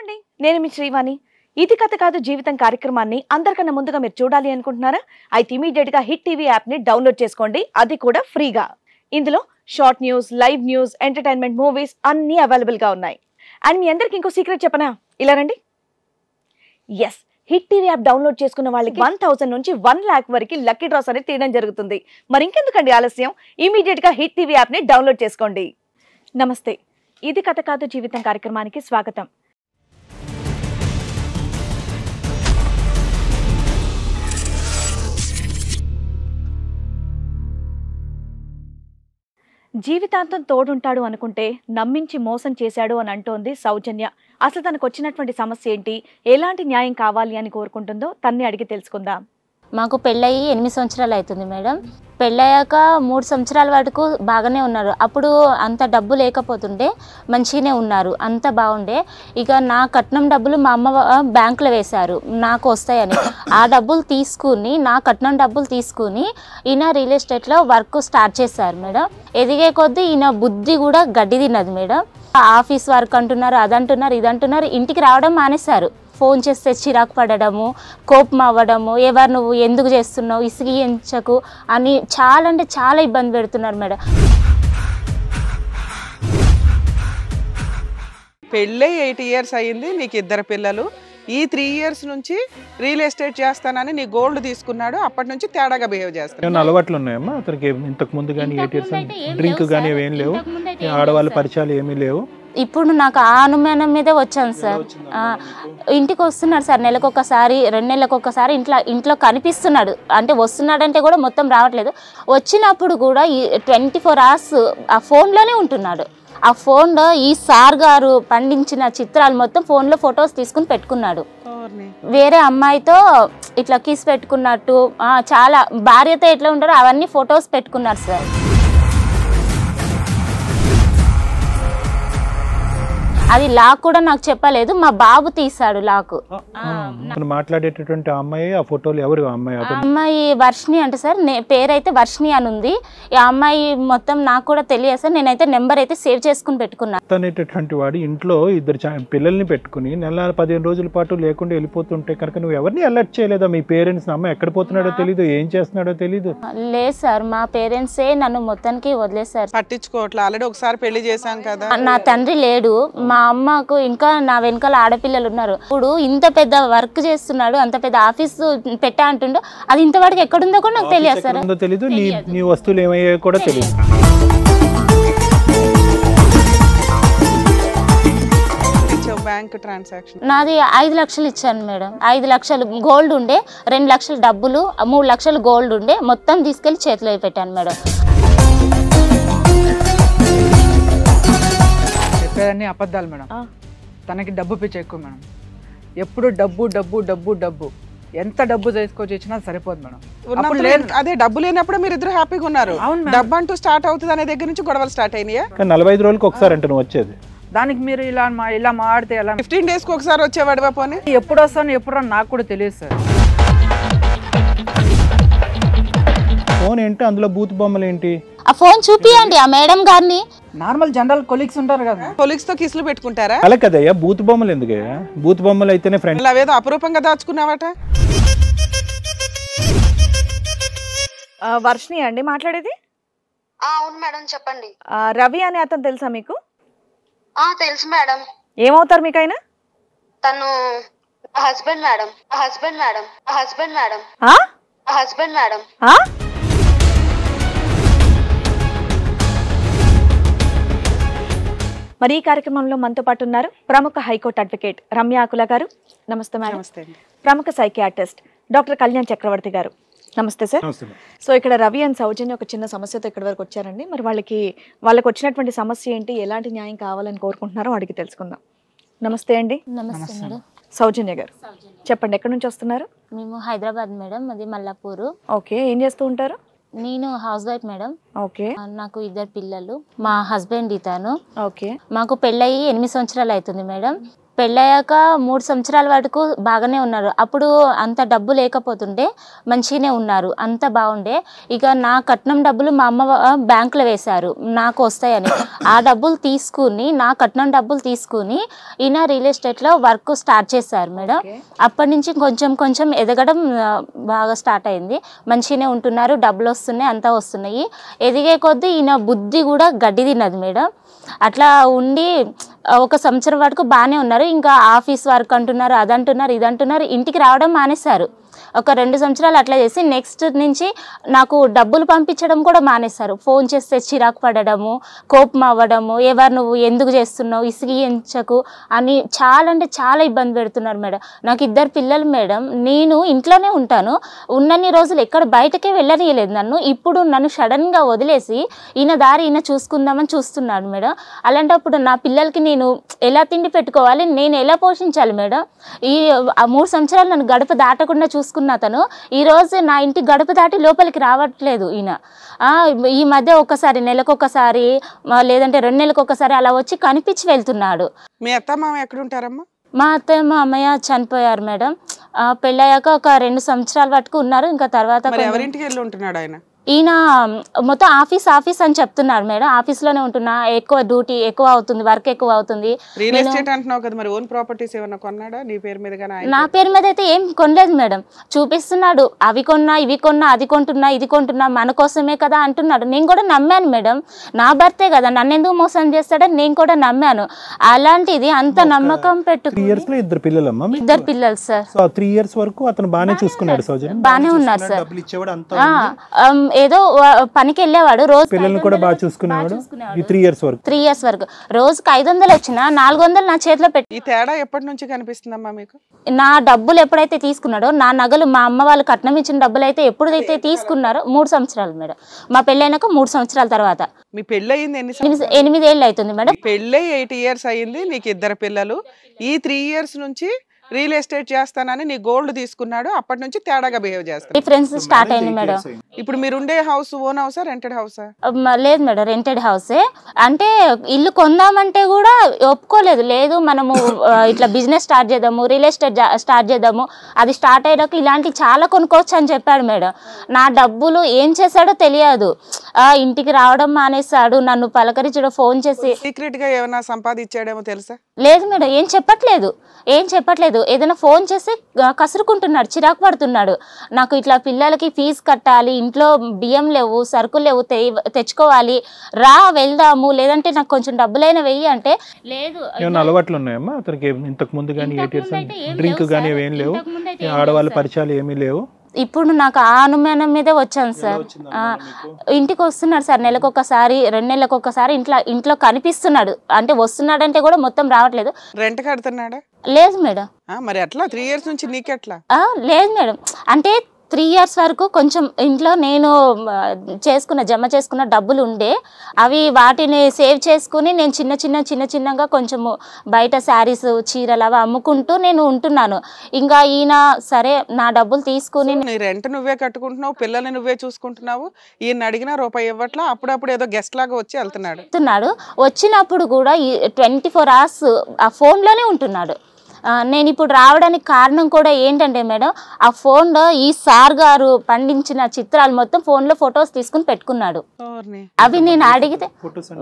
అండి నేను మీ శ్రీవాణి ఇది కథ కాదు జీవితం కార్యక్రమాన్ని అందరికన్నా ముందుగా మీరు చూడాలి అనుకుంటున్నారా అయితే ఇమీడియట్ గా హిట్ టీవీ యాప్ ని డౌన్లోడ్ చేసుకోండి అది కూడా ఫ్రీగా ఇందులో short news live news entertainment movies అన్ని అవైలబుల్ గా ఉన్నాయి అండ్ మీ అందరికి ఇంకో సీక్రెట్ చెప్పనా ఇలా రండి yes hit TV app download చేసుకున్న వాళ్ళకి వన్ థౌసండ్ నుంచి వన్ ల్యాక్ వరకు లక్కీ డ్రాస్ అనేది తీయడం జరుగుతుంది మరి ఇంకెందుకండి ఆలస్యం ఇమీడియట్ గా హిట్ టీవీ యాప్ ని డౌన్లోడ్ చేసుకోండి నమస్తే ఇది కథ కాదు జీవితం కార్యక్రమానికి స్వాగతం జీవితాంతం తోడుంటాడు అనుకుంటే నమ్మించి మోసం చేశాడు అని అంటోంది సౌజన్య అసలు తనకు వచ్చినటువంటి సమస్య ఏంటి ఎలాంటి న్యాయం కావాలి అని కోరుకుంటుందో తన్ని అడిగి తెలుసుకుందాం మాకు పెళ్ళయి ఎనిమిది సంవత్సరాలు అవుతుంది మేడం పెళ్ళయ్యాక మూడు సంవత్సరాల వరకు బాగానే ఉన్నారు అప్పుడు అంత డబ్బు లేకపోతుండే మంచిగానే ఉన్నారు అంత బాగుండే ఇక నా కట్నం డబ్బులు మా అమ్మ బ్యాంకులో వేశారు నాకు వస్తాయని ఆ డబ్బులు తీసుకుని నా కట్నం డబ్బులు తీసుకుని ఈయన రియల్ ఎస్టేట్లో వర్క్ స్టార్ట్ చేశారు మేడం ఎదిగే కొద్దీ ఈయన బుద్ధి కూడా గడ్డి తిన్నది మేడం ఆఫీస్ వర్క్ అంటున్నారు అదంటున్నారు ఇదంటున్నారు ఇంటికి రావడం మానేశారు ఫోన్ చేస్తే చిరాకు పడడము కోపం అవ్వడము ఎవరు నువ్వు ఎందుకు చేస్తున్నావు ఇసుగించకు అని చాలా అంటే చాలా ఇబ్బంది పెడుతున్నారు మేడం పెళ్ళే ఎయిట్ ఇయర్స్ అయ్యింది నీకు ఇద్దరు పిల్లలు ఈ త్రీ ఇయర్స్ నుంచి రియల్ ఎస్టేట్ చేస్తానని నీ గోల్డ్ తీసుకున్నాడు అప్పటి నుంచి తేడాగా బిహేవ్ చేస్తాను అలవాట్లు ఉన్నాయమ్మా అతనికి ఇంతకు ముందు కానీ ఎయిట్ ఇయర్స్ డ్రింక్ కానీ ఏం లేవు ఆడవాళ్ళ పరిచయాలు ఏమీ లేవు ఇప్పుడు నాకు ఆ అనుమానం మీదే వచ్చాను సార్ ఇంటికి వస్తున్నాడు సార్ నెలకు ఒకసారి రెండు నెలలకు ఒకసారి ఇంట్లో ఇంట్లో కనిపిస్తున్నాడు అంటే వస్తున్నాడంటే కూడా మొత్తం రావట్లేదు వచ్చినప్పుడు కూడా ఈ ట్వంటీ ఫోర్ అవర్స్ ఆ ఫోన్లోనే ఉంటున్నాడు ఆ ఫోన్లో ఈ సార్ గారు పండించిన చిత్రాలు మొత్తం ఫోన్లో ఫొటోస్ తీసుకుని పెట్టుకున్నాడు వేరే అమ్మాయితో ఇట్లా కిస్ పెట్టుకున్నట్టు చాలా భార్యతో ఎట్లా ఉంటారో అవన్నీ ఫొటోస్ పెట్టుకున్నారు సార్ అది లాక్ కూడా నాకు చెప్పలేదు మా బాబు తీసాడు లాక్ మాట్లాడేటటువంటి అమ్మాయి ఆ ఫోటోలు ఎవరు అమ్మాయి అమ్మాయి వర్షిణి అంటే సార్ పేరైతే వర్షిణి అని ఉంది ఈ అమ్మాయి మొత్తం నాకు కూడా తెలియదు సార్ నేనైతే నెంబర్ అయితే సేవ్ చేసుకుని పెట్టుకున్నాను వాడు ఇంట్లో ఇద్దరు పిల్లల్ని పెట్టుకుని నెల పదిహేను రోజుల పాటు లేకుండా వెళ్ళిపోతుంటే కనుక నువ్వు ఎవరిని అలర్ట్ చేయలేదా మీ పేరెంట్స్ అమ్మ ఎక్కడ పోతున్నాడో తెలీదు ఏం చేస్తున్నాడో తెలీదు లేదు సార్ మా పేరెంట్సే నన్ను మొత్తానికి వదిలేసారు పట్టించుకోవట్లే ఆల్రెడీ ఒకసారి పెళ్లి చేశాం కదా నా తండ్రి లేడు మా మా అమ్మకు ఇంకా నా వెనకాల ఆడపిల్లలు ఉన్నారు ఇప్పుడు ఇంత పెద్ద వర్క్ చేస్తున్నాడు అంత పెద్ద ఆఫీస్ పెట్టా అంటుండో అది ఇంతవరకు ఎక్కడుందో కూడా నాకు తెలియదు సార్ తెలీదు నీ వస్తువులు ఏమయ్యా కూడా తెలియదు నాది ఐదు లక్షలు ఇచ్చాను మేడం ఐదు లక్షలు గోల్డ్ ఉండే రెండు లక్షలు డబ్బులు మూడు లక్షలు గోల్డ్ ఉండే మొత్తం తీసుకెళ్లి చేతిలో పెట్టాను మేడం చెప్పేదన్నీ అబద్ధాలు మేడం తనకి డబ్బు పిచ్చి ఎక్కువ మేడం ఎప్పుడు డబ్బు డబ్బు డబ్బు డబ్బు ఎంత డబ్బు తీసుకొచ్చి ఇచ్చినా సరిపోదు మేడం అదే డబ్బు లేనప్పుడు మీరు ఇద్దరు హ్యాపీగా ఉన్నారు డబ్బు అంటూ స్టార్ట్ అవుతుంది అనే దగ్గర నుంచి గొడవలు స్టార్ట్ అయినాయా నలభై ఐదు రోజులకి ఒకసారి అంటే నువ్వు వచ్చేది దానికి మీరు ఇలా మా ఇలా మాడితే ఎలా ఫిఫ్టీన్ డేస్ కి ఒకసారి వచ్చేవాడు పోనీ ఎప్పుడు వస్తాను ఎప్పుడు నాకు కూడా తెలియదు సార్ ఫోన్ ఏంటి అందులో బూత్ బొమ్మలు ఏంటి ఆ ఫోన్ చూపియండి ఆ మేడం గారిని నార్మల్ జనరల్ కొలీగ్స్ ఉంటారు కదా కొలీగ్స్ తో కిసులు పెట్టుకుంటారా అలా కదయ్య బూత్ బొమ్మలు ఎందుకు బూత్ బొమ్మలు అయితేనే ఫ్రెండ్ అవేదో అపరూపంగా దాచుకున్నావట వర్షిణి అండి మాట్లాడేది అవును మేడం చెప్పండి రవి అనే అతను తెలుసా మీకు తెలుసు మేడం ఏమవుతారు మీకు ఆయన తను husband madam husband madam husband madam husband madam మరి ఈ కార్యక్రమంలో మనతో పాటు ఉన్నారు ప్రముఖ హైకోర్టు అడ్వకేట్ రమ్య ఆకుల గారు నమస్తే మేడం ప్రముఖ సైకియాటిస్ట్ డాక్టర్ కళ్యాణ్ చక్రవర్తి గారు నమస్తే సార్ సో ఇక్కడ రవి అండ్ సౌజన్య ఒక చిన్న సమస్యతో ఇక్కడ వరకు వచ్చారండి మరి వాళ్ళకి వాళ్ళకి వచ్చినటువంటి సమస్య ఏంటి ఎలాంటి న్యాయం కావాలని కోరుకుంటున్నారో అడిగి తెలుసుకుందాం నమస్తే అండి నమస్తే సౌజన్య గారు చెప్పండి ఎక్కడి నుంచి వస్తున్నారు మేము హైదరాబాద్ మేడం అది మల్లాపూరు ఓకే ఏం చేస్తూ ఉంటారు నేను హౌస్ వైఫ్ మేడం ఓకే నాకు ఇద్దరు పిల్లలు మా హస్బెండ్ ఇతను ఓకే మాకు పెళ్ళయి ఎనిమిది సంవత్సరాలు అవుతుంది మేడం పెళ్ళయ్యాక మూడు సంవత్సరాల వరకు బాగానే ఉన్నారు అప్పుడు అంత డబ్బు లేకపోతుండే మంచిగానే ఉన్నారు అంత బాగుండే ఇక నా కట్నం డబ్బులు మా అమ్మ బ్యాంకులో వేశారు నాకు వస్తాయని ఆ డబ్బులు తీసుకుని నా కట్నం డబ్బులు తీసుకుని ఈయన రియల్ ఎస్టేట్లో వర్క్ స్టార్ట్ చేశారు మేడం అప్పటి నుంచి కొంచెం కొంచెం ఎదగడం బాగా స్టార్ట్ అయింది మంచిగానే ఉంటున్నారు డబ్బులు వస్తున్నాయి అంతా వస్తున్నాయి ఎదిగే కొద్దీ ఈయన బుద్ధి కూడా గడ్డి తిన్నది మేడం అట్లా ఉండి ఒక సంవత్సరం వరకు బాగానే ఉన్నారు ఇంకా ఆఫీస్ వర్క్ అంటున్నారు అదంటున్నారు ఇదంటున్నారు ఇంటికి రావడం మానేశారు ఒక రెండు సంవత్సరాలు అట్లా చేసి నెక్స్ట్ నుంచి నాకు డబ్బులు పంపించడం కూడా మానేస్తారు ఫోన్ చేస్తే చిరాకు పడడము కోపం అవ్వడము ఎవరు నువ్వు ఎందుకు చేస్తున్నావు ఇసిగించకు అని చాలా అంటే చాలా ఇబ్బంది పెడుతున్నారు మేడం నాకు ఇద్దరు పిల్లలు మేడం నేను ఇంట్లోనే ఉంటాను ఉన్నన్ని రోజులు ఎక్కడ బయటకే వెళ్ళనీయలేదు నన్ను ఇప్పుడు నన్ను సడన్గా వదిలేసి ఈయన దారి ఈయన చూసుకుందామని చూస్తున్నాడు మేడం అలాంటప్పుడు నా పిల్లలకి నేను ఎలా తిండి పెట్టుకోవాలి నేను ఎలా పోషించాలి మేడం ఈ మూడు సంవత్సరాలు నన్ను గడప దాటకుండా చూసుకు చేసుకున్న అతను ఈరోజు నా ఇంటి గడప దాటి లోపలికి రావట్లేదు ఈయన ఈ మధ్య ఒకసారి నెలకొకసారి లేదంటే రెండు నెలలకు ఒకసారి అలా వచ్చి కనిపించి వెళ్తున్నాడు మీ అత్త ఎక్కడుంటారమ్మా మా అత్తయ్య మా అమ్మయ్య చనిపోయారు మేడం పెళ్ళయ్యాక ఒక రెండు సంవత్సరాల పట్టుకు ఉన్నారు ఇంకా తర్వాత ఎవరింటికి వెళ్ళి ఉంటున్నాడు ఆయన ఈయన మొత్తం ఆఫీస్ ఆఫీస్ అని చెప్తున్నారు మేడం ఆఫీస్ లోనే ఉంటున్నా ఎక్కువ డ్యూటీ ఎక్కువ అవుతుంది వర్క్ ఎక్కువ అవుతుంది నా పేరు మీద అయితే ఏం కొనలేదు మేడం చూపిస్తున్నాడు అవి కొన్నా ఇవి కొన్నా అది కొంటున్నా ఇది కొంటున్నా మన కోసమే కదా అంటున్నాడు నేను కూడా నమ్మాను మేడం నా భర్తే కదా నన్ను ఎందుకు మోసం చేస్తాడని నేను కూడా నమ్మాను అలాంటిది అంత నమ్మకం పెట్టు ఇయర్స్ లో ఇద్దరు పిల్లలు ఇద్దరు పిల్లలు సార్ త్రీ ఇయర్స్ వరకు అతను బాగానే చూసుకున్నాడు బాగానే ఉన్నారు సార్ ఏదో పనికి వెళ్ళేవాడు రోజు పిల్లల్ని కూడా బాగా చూసుకునేవాడు త్రీ ఇయర్స్ వరకు త్రీ ఇయర్స్ వరకు రోజుకి ఐదు వందలు వచ్చినా నాలుగు వందలు నా చేతిలో పెట్టి ఈ తేడా ఎప్పటి నుంచి కనిపిస్తుందమ్మా మీకు నా డబ్బులు ఎప్పుడైతే తీసుకున్నాడో నా నగలు మా అమ్మ వాళ్ళు కట్నం ఇచ్చిన డబ్బులు అయితే ఎప్పుడైతే తీసుకున్నారో మూడు సంవత్సరాలు మేడం మా పెళ్ళైనాక మూడు సంవత్సరాల తర్వాత మీ పెళ్ళయింది ఎన్ని ఎనిమిది ఏళ్ళు అవుతుంది మేడం పెళ్ళై ఎయిట్ ఇయర్స్ అయింది నీకు ఇద్దరు పిల్లలు ఈ త్రీ ఇయర్స్ నుంచి రియల్ ఎస్టేట్ చేస్తానని నీ గోల్డ్ తీసుకున్నాడు అప్పటి నుంచి తేడాగా బిహేవ్ చేస్తాను స్టార్ట్ అయింది మేడం ఇప్పుడు మీరు ఉండే హౌస్ ఓన్ హౌసా రెంటెడ్ హౌసా లేదు మేడం రెంటెడ్ హౌసే అంటే ఇల్లు కొందామంటే కూడా ఒప్పుకోలేదు లేదు మనము ఇట్లా బిజినెస్ స్టార్ట్ చేద్దాము రియల్ ఎస్టేట్ స్టార్ట్ చేద్దాము అది స్టార్ట్ అయ్యాక ఇలాంటి చాలా కొనుక్కోవచ్చు అని చెప్పాడు మేడం నా డబ్బులు ఏం చేశాడో తెలియదు ఇంటికి రావడం మానేశాడు నన్ను పలకరించడం ఫోన్ చేసి సీక్రెట్ గా ఏమైనా సంపాదించాడేమో తెలుసా లేదు మేడం ఏం చెప్పట్లేదు ఏం చెప్పట్లేదు చేస్తున్నాడు ఏదైనా ఫోన్ చేసి కసురుకుంటున్నాడు చిరాకు పడుతున్నాడు నాకు ఇట్లా పిల్లలకి ఫీజు కట్టాలి ఇంట్లో బియ్యం లేవు సరుకులు లేవు తెచ్చుకోవాలి రా వెళ్దాము లేదంటే నాకు కొంచెం డబ్బులైనా వెయ్యి అంటే లేదు అలవాట్లు ఇంతకు ముందు కానీ కానీ లేవు ఆడవాళ్ళ పరిచయాలు ఏమీ లేవు ఇప్పుడు నాకు ఆ అనుమానం మీదే వచ్చాను సార్ ఇంటికి వస్తున్నాడు సార్ నెలకు ఒకసారి రెండు నెలలకు ఒకసారి ఇంట్లో ఇంట్లో కనిపిస్తున్నాడు అంటే వస్తున్నాడు అంటే కూడా మొత్తం రావట్లేదు రెంట్ కడుతున్నాడా లేదు మేడం మరి అట్లా త్రీ ఇయర్స్ నుంచి నీకెట్లా లేదు మేడం అంటే త్రీ ఇయర్స్ వరకు కొంచెం ఇంట్లో నేను చేసుకున్న జమ చేసుకున్న డబ్బులు ఉండే అవి వాటిని సేవ్ చేసుకుని నేను చిన్న చిన్న చిన్న చిన్నగా కొంచెము బయట శారీస్ చీరలు అవి అమ్ముకుంటూ నేను ఉంటున్నాను ఇంకా ఈయన సరే నా డబ్బులు తీసుకుని రెంట్ నువ్వే కట్టుకుంటున్నావు పిల్లల్ని నువ్వే చూసుకుంటున్నావు ఈయన అడిగిన రూపాయి ఇవ్వట్లా అప్పుడప్పుడు ఏదో గెస్ట్ లాగా వచ్చి వెళ్తున్నాడు వచ్చినప్పుడు కూడా ట్వంటీ ఫోర్ అవర్స్ ఆ ఫోన్లోనే ఉంటున్నాడు నేను ఇప్పుడు రావడానికి కారణం కూడా ఏంటంటే మేడం ఆ ఫోన్లో ఈ సార్ గారు పండించిన చిత్రాలు మొత్తం ఫోన్లో ఫొటోస్ తీసుకుని పెట్టుకున్నాడు అవి నేను అడిగితే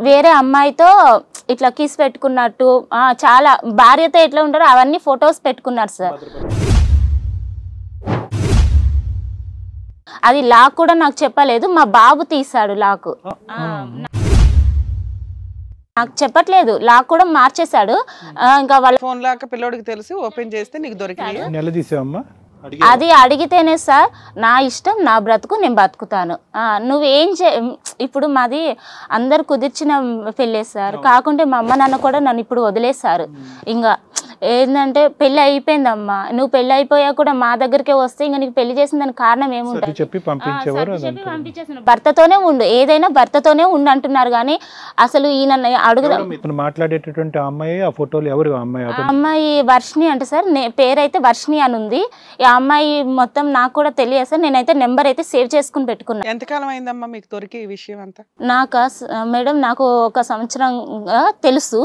వేరే అమ్మాయితో ఇట్లా కిస్ పెట్టుకున్నట్టు చాలా భార్యతో ఎట్లా ఉంటారో అవన్నీ ఫొటోస్ పెట్టుకున్నారు సార్ అది లాక్ కూడా నాకు చెప్పలేదు మా బాబు తీసాడు లాక్ నాకు చెప్పట్లేదు లాక్ కూడా మార్చేశాడు ఇంకా వాళ్ళ ఫోన్ లాక్ పిల్లోడికి తెలిసి ఓపెన్ చేస్తే నీకు దొరికింది అది అడిగితేనే సార్ నా ఇష్టం నా బ్రతుకు నేను బతుకుతాను నువ్వేం చే ఇప్పుడు మాది అందరు కుదిర్చిన పెళ్ళే సార్ కాకుంటే మా అమ్మ నాన్న కూడా నన్ను ఇప్పుడు వదిలేశారు ఇంకా ఏంటంటే పెళ్ళి అయిపోయిందమ్మా నువ్వు పెళ్లి అయిపోయా కూడా మా దగ్గరకే వస్తే ఇంకా నీకు పెళ్లి చేసిన దానికి కారణం ఏముంటుంది చెప్పి పంపించేసాను భర్తతోనే ఉండు ఏదైనా భర్తతోనే ఉండు అంటున్నారు కానీ అసలు ఈయన అడుగు మాట్లాడేటటువంటి అమ్మాయి ఆ ఫోటోలు ఎవరు అమ్మాయి అమ్మాయి వర్షిణి అంటే సార్ పేరు అయితే వర్షిణి అని ఉంది ఈ అమ్మాయి మొత్తం నాకు కూడా తెలియదు సార్ నేనైతే నెంబర్ అయితే సేవ్ చేసుకుని పెట్టుకున్నాను ఎంతకాలం అయిందమ్మా మీకు దొరికి ఈ విషయం అంతా నాకు మేడం నాకు ఒక సంవత్సరం తెలుసు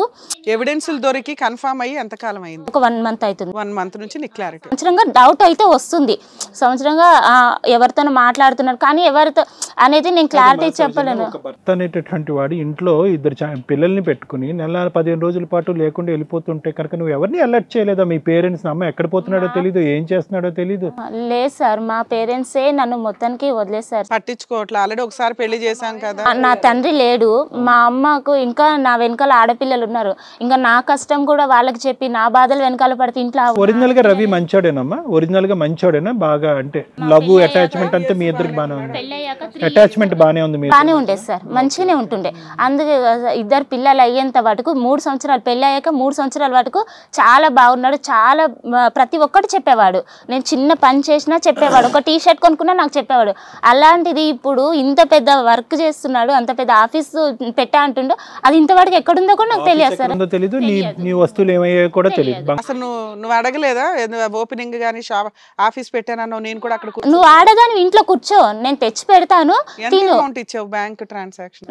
ఎవిడెన్స్ దొరికి కన్ఫామ్ అయ్యి ఎంతకాలం అయింది ఒక వన్ మంత్ అవుతుంది వన్ మంత్ నుంచి క్లారిటీ సంవత్సరంగా డౌట్ అయితే వస్తుంది సంవత్సరంగా ఎవరితో మాట్లాడుతున్నారు కానీ ఎవరితో అనేది నేను క్లారిటీ చెప్పలేను భర్త అనేటటువంటి వాడు ఇంట్లో ఇద్దరు పిల్లల్ని పెట్టుకుని నెల పదిహేను రోజుల పాటు లేకుండా వెళ్ళిపోతుంటే కనుక నువ్వు ఎవరిని అలర్ట్ చేయలేదా మీ పేరెంట్స్ అమ్మ ఎక్కడ పోతున్నాడో తెలియదు ఏం చేస్తున్నాడో తెలియదు లేదు సార్ మా ఏ నన్ను మొత్తానికి వదిలేసారు పట్టించుకోవట్లే ఆల్రెడీ ఒకసారి పెళ్లి చేశాం కదా నా తండ్రి లేడు మా అమ్మకు ఇంకా నా వెనకాల ఆడపిల్లలు ఉన్నారు ఇంకా నా కష్టం కూడా వాళ్ళకి చెప్పి నా బాధలు వెనకాల పడితే ఇంట్లో ఒరిజినల్ గా రవి మంచోడేనమ్మా ఒరిజినల్ గా మంచోడేనా బాగా అంటే లవ్ అటాచ్మెంట్ అంతా మీ ఇద్దరికి బానే ఉంది అటాచ్మెంట్ బానే ఉంది బానే ఉండే సార్ మంచిగానే ఉంటుండే అందుకే ఇద్దరు పిల్లలు అయ్యేంత వాటికు మూడు సంవత్సరాలు పెళ్లి అయ్యాక మూడు సంవత్సరాల వాటికు చాలా బాగున్నాడు చాలా ప్రతి ఒక్కటి చెప్పేవాడు నేను చిన్న పని చేసినా చెప్పేవాడు ఒక టీ షర్ట్ కొనుక్కున్నా నాకు చెప్పేవాడు అలాంటిది ఇప్పుడు ఇంత పెద్ద వర్క్ చేస్తున్నాడు అంత పెద్ద ఆఫీస్ పెట్టా అంటుండో అది ఇంతవరకు ఎక్కడుందో కూడా నాకు తెలియదు సార్ తెలియదు నీ వస్తువులు ఏమయ్యాయో కూడా అసలు నువ్వు నువ్వు అడగలేదా ఓపెనింగ్ గానీ షాప్ ఆఫీస్ పెట్టానో నేను కూడా అక్కడ నువ్వు ఆడదాని ఇంట్లో కూర్చో నేను తెచ్చి పెడతాను తిను ఇచ్చావు బ్యాంక్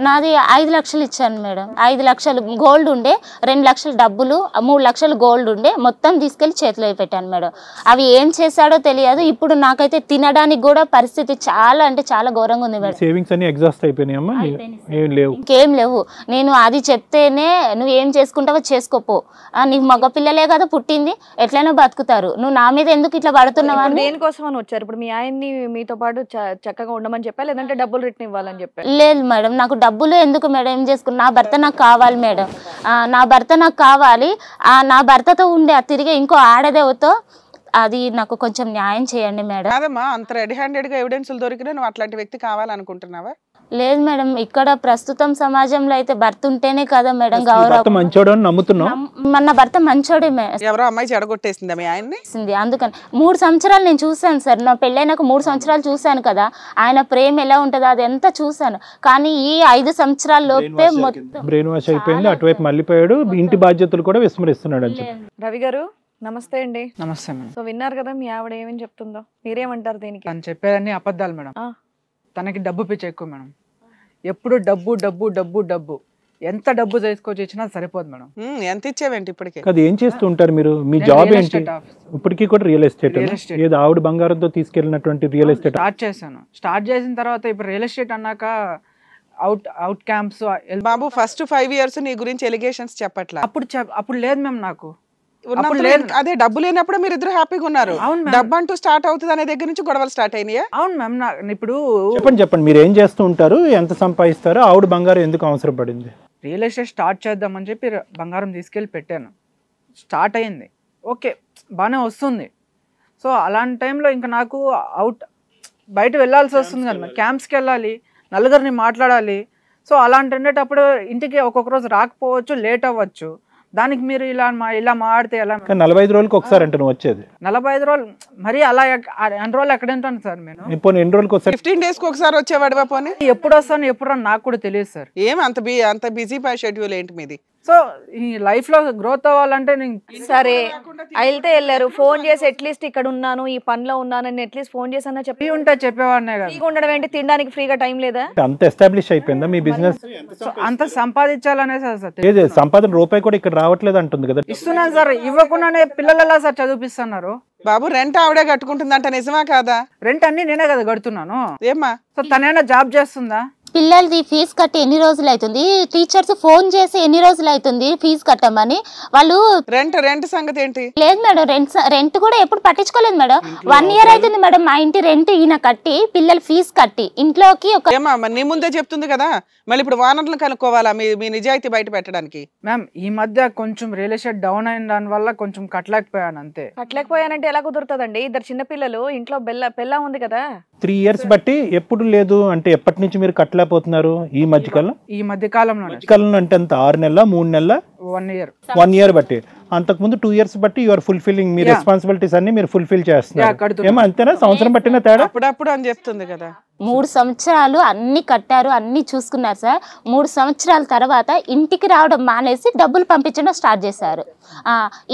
నాది ఐదు లక్షలు ఇచ్చాను మేడం ఐదు లక్షలు గోల్డ్ ఉండే రెండు లక్షలు డబ్బులు మూడు లక్షలు గోల్డ్ ఉండే మొత్తం తీసుకెళ్లి చేతిలో పెట్టాను మేడం అవి ఏం చేశాడో తెలియదు ఇప్పుడు నాకైతే తినడానికి కూడా పరిస్థితి చాలా అంటే చాలా ఘోరంగా ఉంది మేడం సేవింగ్స్ అన్ని ఎగ్జాస్ట్ అయిపోయినాయమ్మా లేవు ఇంకేం లేవు నేను అది చెప్తేనే నువ్వు ఏం చేసుకుంటావో చేసుకోపో నీకు మగపిల్లలే మీరే కదా పుట్టింది ఎట్లైనా బతుకుతారు నువ్వు నా మీద ఎందుకు ఇట్లా పడుతున్నావా దేనికోసం అని వచ్చారు ఇప్పుడు మీ ఆయన్ని మీతో పాటు చక్కగా ఉండమని చెప్పా లేదంటే డబ్బులు రిటర్న్ ఇవ్వాలని చెప్పా లేదు మేడం నాకు డబ్బులు ఎందుకు మేడం ఏం చేసుకున్నా నా భర్త నాకు కావాలి మేడం నా భర్త నాకు కావాలి నా భర్తతో ఉండే తిరిగి ఇంకో ఆడదేవతో అది నాకు కొంచెం న్యాయం చేయండి మేడం కాదమ్మా అంత రెడీ హ్యాండెడ్ గా ఎవిడెన్స్లు దొరికినా నువ్వు అట్లాంటి వ్యక్తి కావాలనుకుంటున్నావా లేదు మేడం ఇక్కడ ప్రస్తుతం సమాజంలో అయితే భర్త ఉంటేనే కదా మేడం గౌరవ నమ్ముతున్నాం మన భర్త మంచోడేసింది ఎవరో అమ్మాయి అందుకని మూడు సంవత్సరాలు నేను చూసాను సార్ నా పెళ్ళైనాక మూడు సంవత్సరాలు చూశాను కదా ఆయన ప్రేమ ఎలా ఉంటుందో అది ఎంత చూశాను కానీ ఈ ఐదు సంవత్సరాల లోపే మొత్తం బ్రెయిన్ వాష్ అయిపోయింది అటువైపు మళ్ళీపోయాడు ఇంటి బాధ్యతలు కూడా విస్మరిస్తున్నాడు రవి గారు నమస్తే అండి నమస్తే మేడం సో విన్నారు కదా మీ ఆవిడ ఏమేమి చెప్తుందో మీరేమంటారు దీనికి చెప్పేదాన్ని అబద్ధాలు మేడం తనకి డబ్బు పిచ్చి ఎక్కువ మేడం ఎప్పుడు డబ్బు డబ్బు డబ్బు డబ్బు ఎంత డబ్బు తీసుకొచ్చి ఇచ్చినా సరిపోదు మేడం ఎంత ఇచ్చేవేంటి ఇప్పటికే అది ఏం చేస్తూ ఉంటారు మీరు మీ జాబ్ ఏంటి ఇప్పటికీ కూడా రియల్ ఎస్టేట్ ఏదో ఆవిడ బంగారంతో తీసుకెళ్ళినటువంటి రియల్ ఎస్టేట్ స్టార్ట్ చేశాను స్టార్ట్ చేసిన తర్వాత ఇప్పుడు రియల్ ఎస్టేట్ అన్నాక అవుట్ అవుట్ క్యాంప్స్ బాబు ఫస్ట్ ఫైవ్ ఇయర్స్ నీ గురించి ఎలిగేషన్స్ చెప్పట్లా అప్పుడు అప్పుడు లేదు మేము నాకు అదే డబ్బు లేనప్పుడు మీరు ఇద్దరు హ్యాపీగా ఉన్నారు అవును డబ్బు అంటూ స్టార్ట్ అవుతుంది అనే దగ్గర నుంచి గొడవలు స్టార్ట్ అయినాయా అవును మ్యామ్ ఇప్పుడు చెప్పండి చెప్పండి మీరు ఏం చేస్తూ ఉంటారు ఎంత సంపాదిస్తారు ఆవిడ బంగారం ఎందుకు అవసరం పడింది రియల్ ఎస్టేట్ స్టార్ట్ చేద్దామని చెప్పి బంగారం తీసుకెళ్ళి పెట్టాను స్టార్ట్ అయింది ఓకే బాగానే వస్తుంది సో అలాంటి టైంలో ఇంకా నాకు అవుట్ బయట వెళ్ళాల్సి వస్తుంది కదా క్యాంప్స్కి వెళ్ళాలి నలుగురిని మాట్లాడాలి సో అలాంటి ఉండేటప్పుడు ఇంటికి ఒక్కొక్క రోజు రాకపోవచ్చు లేట్ అవ్వచ్చు దానికి మీరు ఇలా మా ఇలా మాడితే ఎలా నలభై ఐదు రోజులకి ఒకసారి అంటే నువ్వు వచ్చేది నలభై ఐదు రోజులు మరి అలా ఎన్ని రోజులు ఎక్కడ ఉంటాను సార్ నేను ఎన్ని రోజులకి ఒకసారి ఫిఫ్టీన్ డేస్ కి ఒకసారి వచ్చేవాడు పోనీ ఎప్పుడు వస్తాను ఎప్పుడు నాకు కూడా తెలియదు సార్ ఏం అంత అంత బిజీ షెడ్యూల్ ఏంటి మీది సో ఈ లైఫ్ లో గ్రోత్ అవ్వాలంటే నేను సరే అయితే వెళ్ళారు ఫోన్ చేసి అట్లీస్ట్ ఇక్కడ ఉన్నాను ఈ పనిలో ఉన్నాను అని అట్లీస్ట్ ఫోన్ చేసి అన్న చెప్పి ఉంటా చెప్పేవాడినే కదా ఉండడం ఏంటి తినడానికి ఫ్రీగా టైం లేదా అంత ఎస్టాబ్లిష్ అయిపోయిందా మీ బిజినెస్ అంత సంపాదించాలనే సార్ సంపాదన రూపాయి కూడా ఇక్కడ రావట్లేదు అంటుంది కదా ఇస్తున్నాను సార్ ఇవ్వకుండానే పిల్లలలా సార్ చదివిపిస్తున్నారు బాబు రెంట్ ఆవిడే కట్టుకుంటుందంట నిజమా కాదా రెంట్ అన్ని నేనే కదా కడుతున్నాను ఏమా సో తనైనా జాబ్ చేస్తుందా పిల్లలది ఫీజు కట్టి ఎన్ని రోజులు అవుతుంది టీచర్స్ ఫోన్ చేసి ఎన్ని రోజులు అవుతుంది ఫీజు కట్టమని వాళ్ళు రెంట్ రెంట్ సంగతి ఏంటి లేదు మేడం రెంట్ రెంట్ కూడా ఎప్పుడు పట్టించుకోలేదు మేడం వన్ ఇయర్ అవుతుంది మేడం మా ఇంటి రెంట్ ఈయన కట్టి పిల్లల ఫీజు కట్టి ఇంట్లోకి ఒక నీ ముందే చెప్తుంది కదా మళ్ళీ ఇప్పుడు వానర్లను కనుక్కోవాలా మీ మీ నిజాయితీ బయట పెట్టడానికి మ్యామ్ ఈ మధ్య కొంచెం రియల్ ఎస్టేట్ డౌన్ అయిన దాని వల్ల కొంచెం కట్టలేకపోయాను అంతే కట్టలేకపోయానంటే ఎలా కుదురుతుందండి ఇద్దరు చిన్నపిల్లలు ఇంట్లో బెల్ల పెళ్ళ ఉంది కదా త్రీ ఇయర్స్ బట్టి ఎప్పుడు లేదు అంటే ఎప్పటి నుంచి మీరు కట్టలేకపోతున్నారు ఈ మధ్యకాలం ఈ మధ్యకాలంలో అంటే ఎంత ఆరు నెలల మూడు నెలల వన్ ఇయర్ వన్ ఇయర్ బట్టి అంతకుముందు టూ ఇయర్స్ బట్టి యువర్ ఫుల్ఫిల్లింగ్ మీ రెస్పాన్సిబిలిటీస్ అన్ని మీరు ఫుల్ఫిల్ చేస్తున్నారు ఏమో అంతేనా సంవత్సరం పట్టిన తేడా అప్పుడప్పుడు అని చెప్తుంది కదా మూడు సంవత్సరాలు అన్ని కట్టారు అన్ని చూసుకున్నారు సార్ మూడు సంవత్సరాల తర్వాత ఇంటికి రావడం మానేసి డబ్బులు పంపించడం స్టార్ట్ చేశారు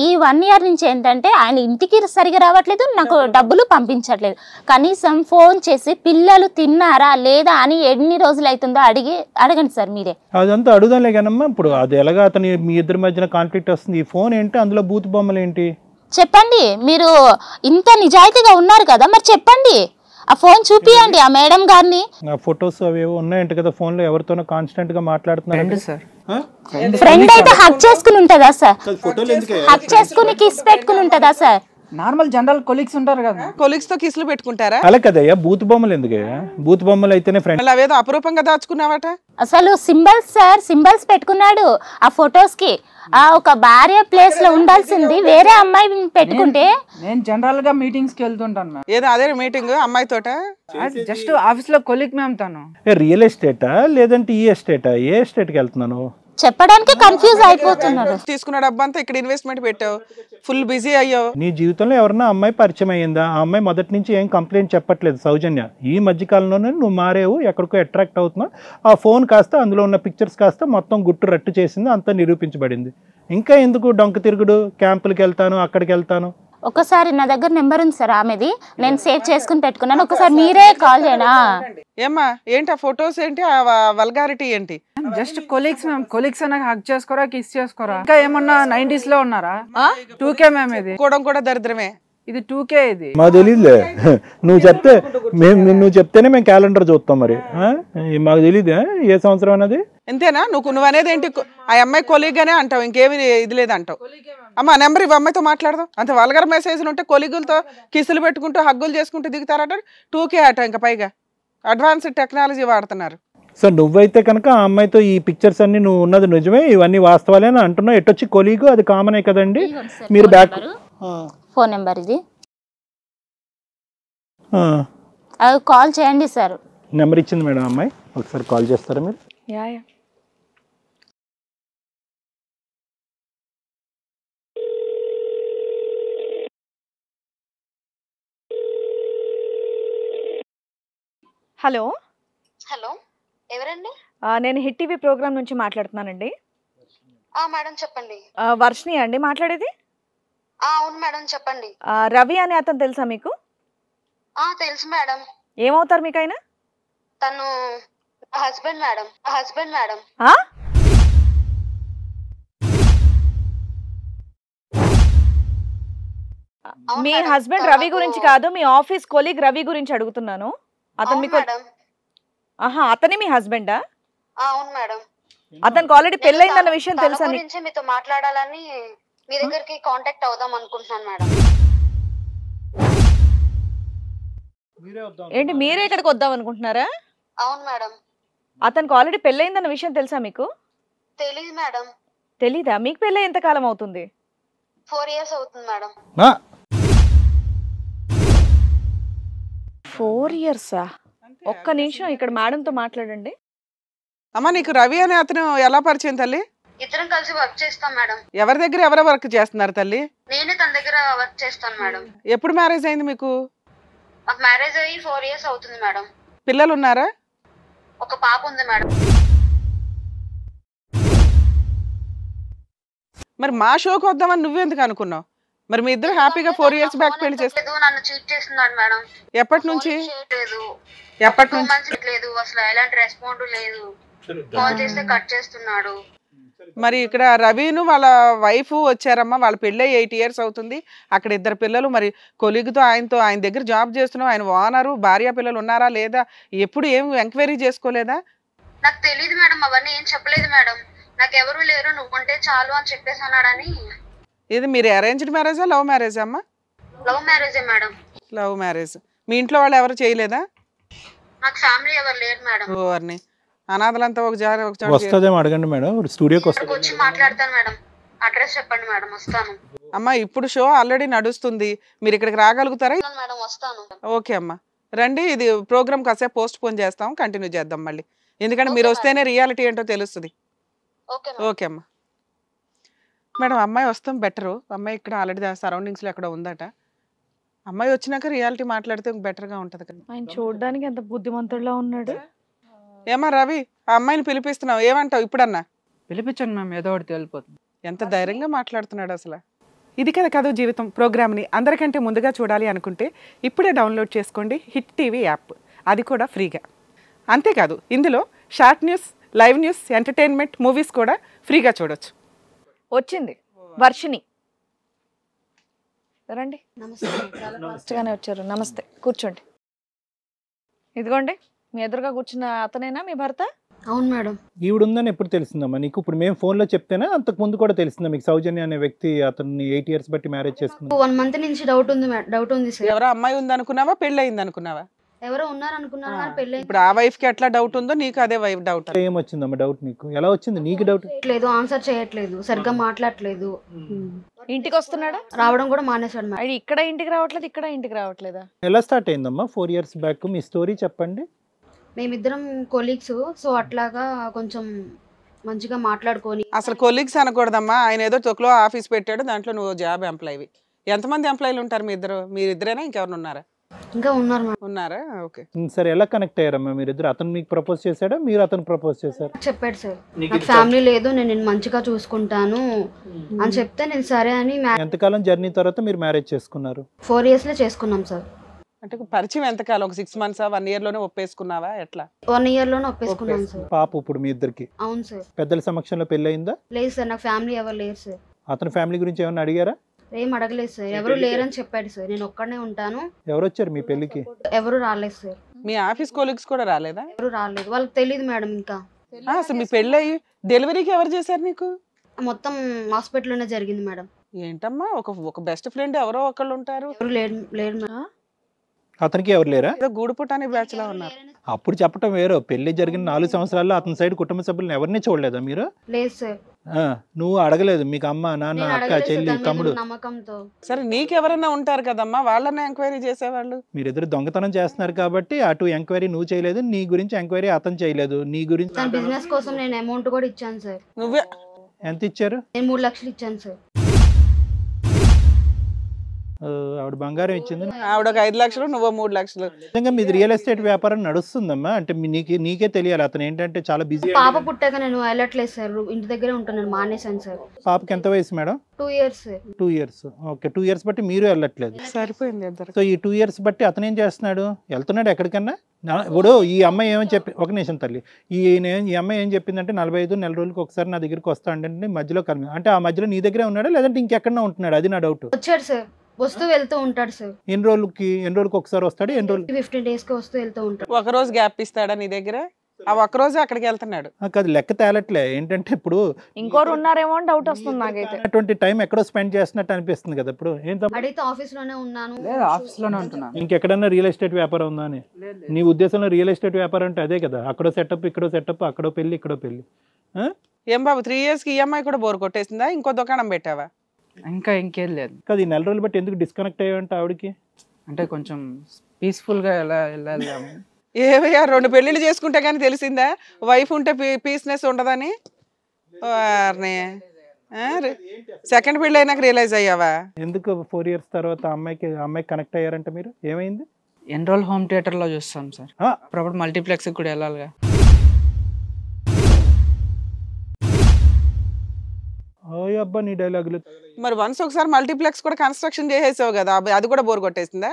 ఈ వన్ ఇయర్ నుంచి ఏంటంటే ఆయన ఇంటికి సరిగా రావట్లేదు నాకు డబ్బులు పంపించట్లేదు కనీసం ఫోన్ చేసి పిల్లలు తిన్నారా లేదా అని ఎన్ని రోజులు అవుతుందో అడిగి అడగండి సార్ మీరే అదంతా అడుగుదాంలే కానమ్మా ఇప్పుడు అది ఎలాగ అతని మీ ఇద్దరి మధ్యన కాన్ఫ్లిక్ట్ వస్తుంది ఈ ఫోన్ ఏంటి అందులో బూత్ బొమ్మలు ఏంటి చెప్పండి మీరు ఇంత నిజాయితీగా ఉన్నారు కదా మరి చెప్పండి ఆ ఫోన్ చూపియండి ఆ మేడం గారిని ఫొటోస్ అవి ఉన్నాయంట కదా ఫోన్ లో ఎవరితోనో కాన్స్టెంట్ గా మాట్లాడుతున్నారు సార్ ఫ్రెండ్ అయితే హక్ చేసుకుని ఉంటుందా సార్ హక్ చేసుకుని కిస్ పెట్టుకుని ఉంటుందా సార్ నార్మల్ జనరల్ కొలీగ్స్ ఉంటారు కదా కొలీగ్స్ తో కిసులు పెట్టుకుంటారా అలా కదా బూత్ బొమ్మలు ఎందుకు బూత్ బొమ్మలు అయితేనే ఫ్రెండ్ అవేదో అపరూపంగా దాచుకున్నావట అసలు సింబల్స్ సార్ సింబల్స్ పెట్టుకున్నాడు ఆ ఫొటోస్ కి ఆ ఒక భార్య ప్లేస్ లో ఉండాల్సింది వేరే అమ్మాయి పెట్టుకుంటే నేను జనరల్ గా మీటింగ్స్ కి వెళ్తుంటాను ఏదో అదే మీటింగ్ అమ్మాయి తోట జస్ట్ ఆఫీస్ లో కొలీగ్ మేము రియల్ ఎస్టేటా లేదంటే ఈ ఎస్టేటా ఏ ఎస్టేట్ కి వెళ్తున్నాను చెప్పడానికి కన్ఫ్యూజ్ అయిపోతున్నారు తీసుకున్న డబ్బంతా ఇక్కడ ఇన్వెస్ట్మెంట్ పెట్టావు ఫుల్ బిజీ అయ్యావు నీ జీవితంలో ఎవరన్నా అమ్మాయి పరిచయం అయ్యిందా ఆ అమ్మాయి మొదటి నుంచి ఏం కంప్లైంట్ చెప్పట్లేదు సౌజన్య ఈ మధ్యకాలంలోనే నువ్వు మారేవు ఎక్కడికో అట్రాక్ట్ అవుతున్నావు ఆ ఫోన్ కాస్త అందులో ఉన్న పిక్చర్స్ కాస్త మొత్తం గుట్టు రట్టు చేసింది అంతా నిరూపించబడింది ఇంకా ఎందుకు డొంక తిరుగుడు క్యాంపులకు వెళ్తాను అక్కడికి వెళ్తాను ఒకసారి నా దగ్గర నెంబర్ ఉంది సార్ ఆమెది నేను సేవ్ చేసుకుని పెట్టుకున్నాను ఒకసారి మీరే కాల్ చేయనా ఏమ్మా ఏంటి ఆ ఫొటోస్ ఏంటి ఆ వల్గారిటీ ఏంటి జస్ట్ కొలీగ్స్ మేము కొలీగ్స్ అన్న హక్ చేసుకోరా కిస్ చేసుకోరా ఇంకా ఏమన్నా నైన్టీస్ లో ఉన్నారా టూ కే మ్యామ్ ఇది కూడా దరిద్రమే ఇది టూకే ఇది మాకు తెలియదులే నువ్వు చెప్తే మేము నువ్వు చెప్తేనే మేము క్యాలెండర్ చూస్తాం మరి మాకు తెలియదు ఏ సంవత్సరం అనేది ఎంతేనా నువ్వు నువ్వు అనేది ఏంటి ఆ అమ్మాయి కొలీగ్గానే అంటావు ఇంకేమి ఇది లేదంటావు అమ్మ నెంబర్ ఇవి అమ్మాయితో మాట్లాడదాం అంత వల్గర్ మెసేజ్లు ఉంటే కొలీగులతో కిసులు పెట్టుకుంటూ హగ్గులు చేసుకుంటూ దిగుతారట టూకే అట ఇంకా పైగా అడ్వాన్స్డ్ టెక్నాలజీ వాడుతున్నారు సో నువ్వైతే కనుక ఆ అమ్మాయితో ఈ పిక్చర్స్ అన్ని నువ్వు ఉన్నది నిజమే ఇవన్నీ వాస్తవాలే అని అంటున్నావు ఎట్టొచ్చి కొలీగు అది కామనే కదండి మీరు బ్యాక్ ఫోన్ నెంబర్ ఇది అది కాల్ చేయండి సార్ నెంబర్ ఇచ్చింది మేడం అమ్మాయి ఒకసారి కాల్ చేస్తారా మీరు యా యా హలో హలో ఎవరండి నేను హిట్ టీవీ ప్రోగ్రామ్ నుంచి మాట్లాడుతున్నానండి మేడం చెప్పండి ఆ, వర్షిణి అండి మాట్లాడేది అవును మేడం చెప్పండి రవి అనే అతను తెలుసా మీకు తెలుసు మేడం ఏమవుతారు మీకు ఆయన తను హస్బెండ్ మేడం హస్బెండ్ మేడం మీ హస్బెండ్ రవి గురించి కాదు మీ ఆఫీస్ కొలీగ్ రవి గురించి అడుగుతున్నాను అతను మీకు ఆహా అతనే మీ హస్బెండా అవును మేడం అతనికి ఆల్రెడీ పెళ్ళైందన్న విషయం తెలుసా మీతో మాట్లాడాలని మీ దగ్గరికి కాంటాక్ట్ అవుదాం అనుకుంటున్నాను మేడం ఏంటి మీరే ఇక్కడికి వద్దాం అనుకుంటున్నారా అవును మేడం అతనికి ఆల్రెడీ పెళ్ళయిందన్న విషయం తెలుసా మీకు తెలియదు మేడం తెలీదా మీకు పెళ్ళి ఎంత కాలం అవుతుంది ఫోర్ ఇయర్స్ అవుతుంది మేడం ఫోర్ ఇయర్సా ఒక్క నిమిషం ఇక్కడ మేడంతో మాట్లాడండి అమ్మా నీకు రవి అనే అతను ఎలా పరిచయం తల్లి ఇద్దరం కలిసి వర్క్ చేస్తాం మేడం ఎవరి దగ్గర ఎవరు వర్క్ చేస్తున్నారు తల్లి నేనే తన దగ్గర వర్క్ చేస్తాను మేడం ఎప్పుడు మ్యారేజ్ అయింది మీకు మాకు మ్యారేజ్ అయ్యి ఫోర్ ఇయర్స్ అవుతుంది మేడం పిల్లలు ఉన్నారా ఒక పాప ఉంది మేడం మరి మా షోకి వద్దామని నువ్వెందుకు అనుకున్నావు మరి మీ ఇద్దరు హ్యాపీగా ఫోర్ ఇయర్స్ బ్యాక్ పెళ్లి చేస్తే నన్ను చీట్ చేస్తున్నాడు మేడం ఎప్పటి నుంచి ఎప్పటి నుంచి లేదు అసలు ఎలాంటి రెస్పాండ్ లేదు కాల్ చేస్తే కట్ చేస్తున్నాడు మరి ఇక్కడ రవిను వాళ్ళ వైఫ్ వచ్చారమ్మా వాళ్ళ పెళ్ళి ఎయిట్ ఇయర్స్ అవుతుంది అక్కడ ఇద్దరు పిల్లలు మరి కొలిగ్తో ఆయనతో ఆయన దగ్గర జాబ్ చేస్తున్నాం ఆయన ఓనరు భార్య పిల్లలు ఉన్నారా లేదా ఎప్పుడు ఏం ఎంక్వైరీ చేసుకోలేదా నాకు తెలియదు మేడం అవన్నీ ఏం చెప్పలేదు మేడం నాకు ఎవరు లేరు నువ్వు ఉంటే చాలు అని చెప్పేసి అన్నాడని ఇది మీరు అరేంజ్డ్ మ్యారేజా లవ్ మ్యారేజా అమ్మా love marriage madam love marriage మీ ఇంట్లో వాళ్ళు ఎవరు చేయలేదా నాకు ఫ్యామిలీ ఎవరు లేరు మేడం ఓవర్ని అనాథలంతా ఒక జారి ఒక వస్తుందేమో అడగండి మేడం స్టూడియోకి వస్తుంది వచ్చి మాట్లాడతాను మేడం అడ్రస్ చెప్పండి మేడం వస్తాను అమ్మా ఇప్పుడు షో ఆల్రెడీ నడుస్తుంది మీరు ఇక్కడికి రాగలుగుతారా మేడం వస్తాను ఓకే అమ్మా రండి ఇది ప్రోగ్రామ్ కాసేపు పోస్ట్ పోన్ చేస్తాం కంటిన్యూ చేద్దాం మళ్ళీ ఎందుకంటే మీరు వస్తేనే రియాలిటీ ఏంటో తెలుస్తుంది ఓకే అమ్మా మేడం అమ్మాయి వస్తాం బెటరు అమ్మాయి ఇక్కడ ఆల్రెడీ సరౌండింగ్స్లో ఎక్కడ ఉందట అమ్మాయి వచ్చినాక రియాలిటీ మాట్లాడితే బెటర్గా ఉంటుంది కదా ఆయన చూడడానికి ఎంత బుద్ధిమంతుడిలా ఉన్నాడు ఏమా రవి ఆ అమ్మాయిని పిలిపిస్తున్నావు ఏమంటావు ఇప్పుడన్నా పిలిపించండి మ్యామ్ ఏదో ఒకటి తేలిపోతుంది ఎంత ధైర్యంగా మాట్లాడుతున్నాడు అసలు ఇది కదా కథ జీవితం ప్రోగ్రామ్ని అందరికంటే ముందుగా చూడాలి అనుకుంటే ఇప్పుడే డౌన్లోడ్ చేసుకోండి హిట్ టీవీ యాప్ అది కూడా ఫ్రీగా అంతేకాదు ఇందులో short news live news entertainment movies కూడా ఫ్రీగా చూడొచ్చు వచ్చింది వర్షిని రండి నమస్తే వచ్చారు నమస్తే కూర్చోండి ఇదిగోండి మీ ఎదురుగా కూర్చున్న అతనేనా మీ భర్త అవును మేడం ఈవిడ ఉందని ఎప్పుడు తెలిసిందమ్మా నీకు ఇప్పుడు మేము ఫోన్లో చెప్తేనే అంతకు ముందు కూడా తెలిసిందా మీకు సౌజన్య అనే వ్యక్తి అతన్ని ఎయిట్ ఇయర్స్ బట్టి మ్యారేజ్ చేసుకున్నాడు వన్ మంత్ నుంచి డౌట్ ఉంది డౌట్ ఉంది ఎవరో అమ్మాయి ఉంది అనుకున్నావా పెళ్ళి అయింది అనుకున్నావా ఎవరో ఉన్నారు పెళ్ళి ఇప్పుడు ఆ వైఫ్ కి ఎట్లా డౌట్ ఉందో నీకు అదే వైఫ్ డౌట్ ఏమొచ్చిందమ్మా డౌట్ నీకు ఎలా వచ్చింది నీకు డౌట్ లేదు ఆన్సర్ చేయట్లేదు సరిగ్గా మాట్లాడట్లేదు ఇంటికి వస్తున్నాడా రావడం కూడా మానేశాడు ఇక్కడ ఇంటికి రావట్లేదు ఇక్కడ ఇంటికి రావట్లేదా ఎలా స్టార్ట్ అయిందమ్మా ఫోర్ ఇయర్స్ బ్యాక్ మీ స్టోరీ చెప్పండి మేమిద్దరం కొలీగ్స్ సో అట్లాగా కొంచెం మంచిగా మాట్లాడుకొని అసలు కొలీగ్స్ అనకూడదమ్మా ఆయన ఏదో తొక్కులో ఆఫీస్ పెట్టాడు దాంట్లో నువ్వు జాబ్ ఎంప్లాయీవి ఎంతమంది ఎంప్లాయీలు ఉంటారు మీ ఇద్దరు మీరిద్దరేనా ఇంకెవరు ఉన్నారా ఇంకా ఉన్నారు ఉన్నారా ఓకే సరే ఎలా కనెక్ట్ అయ్యారమ్మా మీరిద్దరు అతను మీకు ప్రపోజ్ చేశాడా మీరు అతను ప్రపోజ్ చేశారు చెప్పాడు సార్ నాకు ఫ్యామిలీ లేదు నేను మంచిగా చూసుకుంటాను అని చెప్తే నేను సరే అని ఎంతకాలం జర్నీ తర్వాత మీరు మ్యారేజ్ చేసుకున్నారు ఫోర్ ఇయర్స్ లో చేసుకున్నాం సార్ అంటే పరిచయం ఎంత ఎంతకాలం ఒక సిక్స్ మంత్స్ వన్ ఇయర్ లోనే ఒప్పేసుకున్నావా ఎట్లా వన్ ఇయర్ లోనే ఒప్పేసుకున్నాను సార్ పాప ఇప్పుడు మీ ఇద్దరికి అవును సార్ పెద్దల సమక్షంలో పెళ్ళయిందా లేదు సార్ నాకు ఫ్యామిలీ ఎవరు లేరు సార్ అతను ఫ్యామిలీ గురించి ఏమైనా అడిగారా ఏం అడగలేదు సార్ ఎవరు లేరని చెప్పాడు సార్ నేను ఒక్కడనే ఉంటాను ఎవరు వచ్చారు మీ పెళ్ళికి ఎవరు రాలేదు సార్ మీ ఆఫీస్ కోలీగ్స్ కూడా రాలేదా ఎవరు రాలేదు వాళ్ళకి తెలియదు మేడం ఇంకా అసలు మీ పెళ్ళయి డెలివరీకి ఎవరు చేశారు నీకు మొత్తం హాస్పిటల్ లోనే జరిగింది మేడం ఏంటమ్మా ఒక ఒక బెస్ట్ ఫ్రెండ్ ఎవరో ఒకళ్ళు ఉంటారు ఎవరు లేరు లేరు మేడం అతనికి ఎవరు లేరా గూడుపుట్ బ్యాచ్ లో ఉన్నారు అప్పుడు చెప్పటం వేరు పెళ్లి జరిగిన నాలుగు సంవత్సరాల్లో అతని సైడ్ కుటుంబ సభ్యులను ఎవరిని చూడలేదా మీరు నువ్వు అడగలేదు మీకు అమ్మ నాన్న అక్క చెల్లి తమ్ముడు సరే నీకు ఎవరైనా ఉంటారు కదమ్మా వాళ్ళని ఎంక్వైరీ చేసేవాళ్ళు మీరు ఇద్దరు దొంగతనం చేస్తున్నారు కాబట్టి అటు ఎంక్వైరీ నువ్వు చేయలేదు నీ గురించి ఎంక్వైరీ అతను చేయలేదు నీ గురించి బిజినెస్ కోసం నేను అమౌంట్ కూడా ఇచ్చాను సార్ నువ్వే ఎంత ఇచ్చారు మూడు లక్షలు ఇచ్చాను సార్ ఆవిడ బంగారం ఇచ్చింది ఆవిడ ఒక ఐదు లక్షలు నువ్వు మూడు లక్షలు నిజంగా మీది రియల్ ఎస్టేట్ వ్యాపారం నడుస్తుందమ్మా అంటే నీకే నీకే తెలియాలి అతను ఏంటంటే చాలా బిజీ పాప పుట్టాక నేను వెళ్ళట్లేదు సార్ ఇంటి దగ్గరే ఉంటున్నాను మానేశాను సార్ పాపకి ఎంత వయసు madam two years two years okay two years బట్టి మీరు వెళ్ళట్లేదు సరిపోయింది సో ఈ టూ ఇయర్స్ బట్టి అతను ఏం చేస్తున్నాడు వెళ్తున్నాడు ఎక్కడికన్నా ఇప్పుడు ఈ అమ్మాయి ఏమని చెప్పి ఒక నిమిషం తల్లి ఈ ఈ అమ్మాయి ఏం చెప్పిందంటే నలభై ఐదు నెల రోజులకి ఒకసారి నా దగ్గరికి వస్తా మధ్యలో కలిమి అంటే ఆ మధ్యలో నీ దగ్గరే ఉన్నాడా లేదంటే ఇంకెక్కడ ఉంటున్నాడు అది నా డౌట్ వచ్చాడు సార్ వస్తూ వెళ్తూ ఉంటాడు సార్ ఎన్ని రోజులకి ఎన్ని రోజులకి ఒకసారి వస్తాడు ఎన్ని రోజులు ఫిఫ్టీన్ డేస్ కి వస్తూ వెళ్తూ ఉంటాడు ఒక రోజు గ్యాప్ ఇస్తాడా నీ దగ్గర ఆ ఒక్క రోజు అక్కడికి వెళ్తున్నాడు అది లెక్క తేలట్లే ఏంటంటే ఇప్పుడు ఇంకోరు ఉన్నారేమో డౌట్ వస్తుంది నాకైతే అటువంటి టైం ఎక్కడో స్పెండ్ చేస్తున్నట్టు అనిపిస్తుంది కదా ఇప్పుడు ఆఫీస్ లోనే ఉన్నాను ఆఫీస్ లోనే ఉంటున్నాను ఇంకెక్కడన్నా రియల్ ఎస్టేట్ వ్యాపారం ఉందా అని నీ ఉద్దేశంలో రియల్ ఎస్టేట్ వ్యాపారం అంటే అదే కదా అక్కడ సెటప్ ఇక్కడో సెటప్ అక్కడో పెళ్లి ఇక్కడో పెళ్లి ఏం బాబు త్రీ ఇయర్స్ కి ఈఎంఐ e కూడా బోర్ కొట్టేసిందా ఇంకో దుకాణం పెట్టావా ఇంకా ఇంకేం లేదు కాదు ఈ నెల రోజులు బట్టి ఎందుకు డిస్కనెక్ట్ అంటే ఆవిడకి అంటే కొంచెం పీస్ఫుల్గా ఎలా వెళ్ళాలి ఏవయ్యా రెండు పెళ్ళిళ్ళు చేసుకుంటే కానీ తెలిసిందా వైఫ్ ఉంటే పీస్నెస్ ఉండదని సెకండ్ పెళ్ళి అయినాక రియలైజ్ అయ్యావా ఎందుకు ఫోర్ ఇయర్స్ తర్వాత అమ్మాయికి అమ్మాయికి కనెక్ట్ అయ్యారంట మీరు ఏమైంది ఎన్రోల్ హోమ్ థియేటర్లో చూస్తాం సార్ ఇప్పుడు మల్టీప్లెక్స్కి కూడా వెళ్ళాలిగా అబ్బా నీ డైలాగులు మరి వన్స్ ఒకసారి మల్టీప్లెక్స్ కూడా కన్స్ట్రక్షన్ చేసేసావు కదా అది కూడా బోర్ కొట్టేసిందా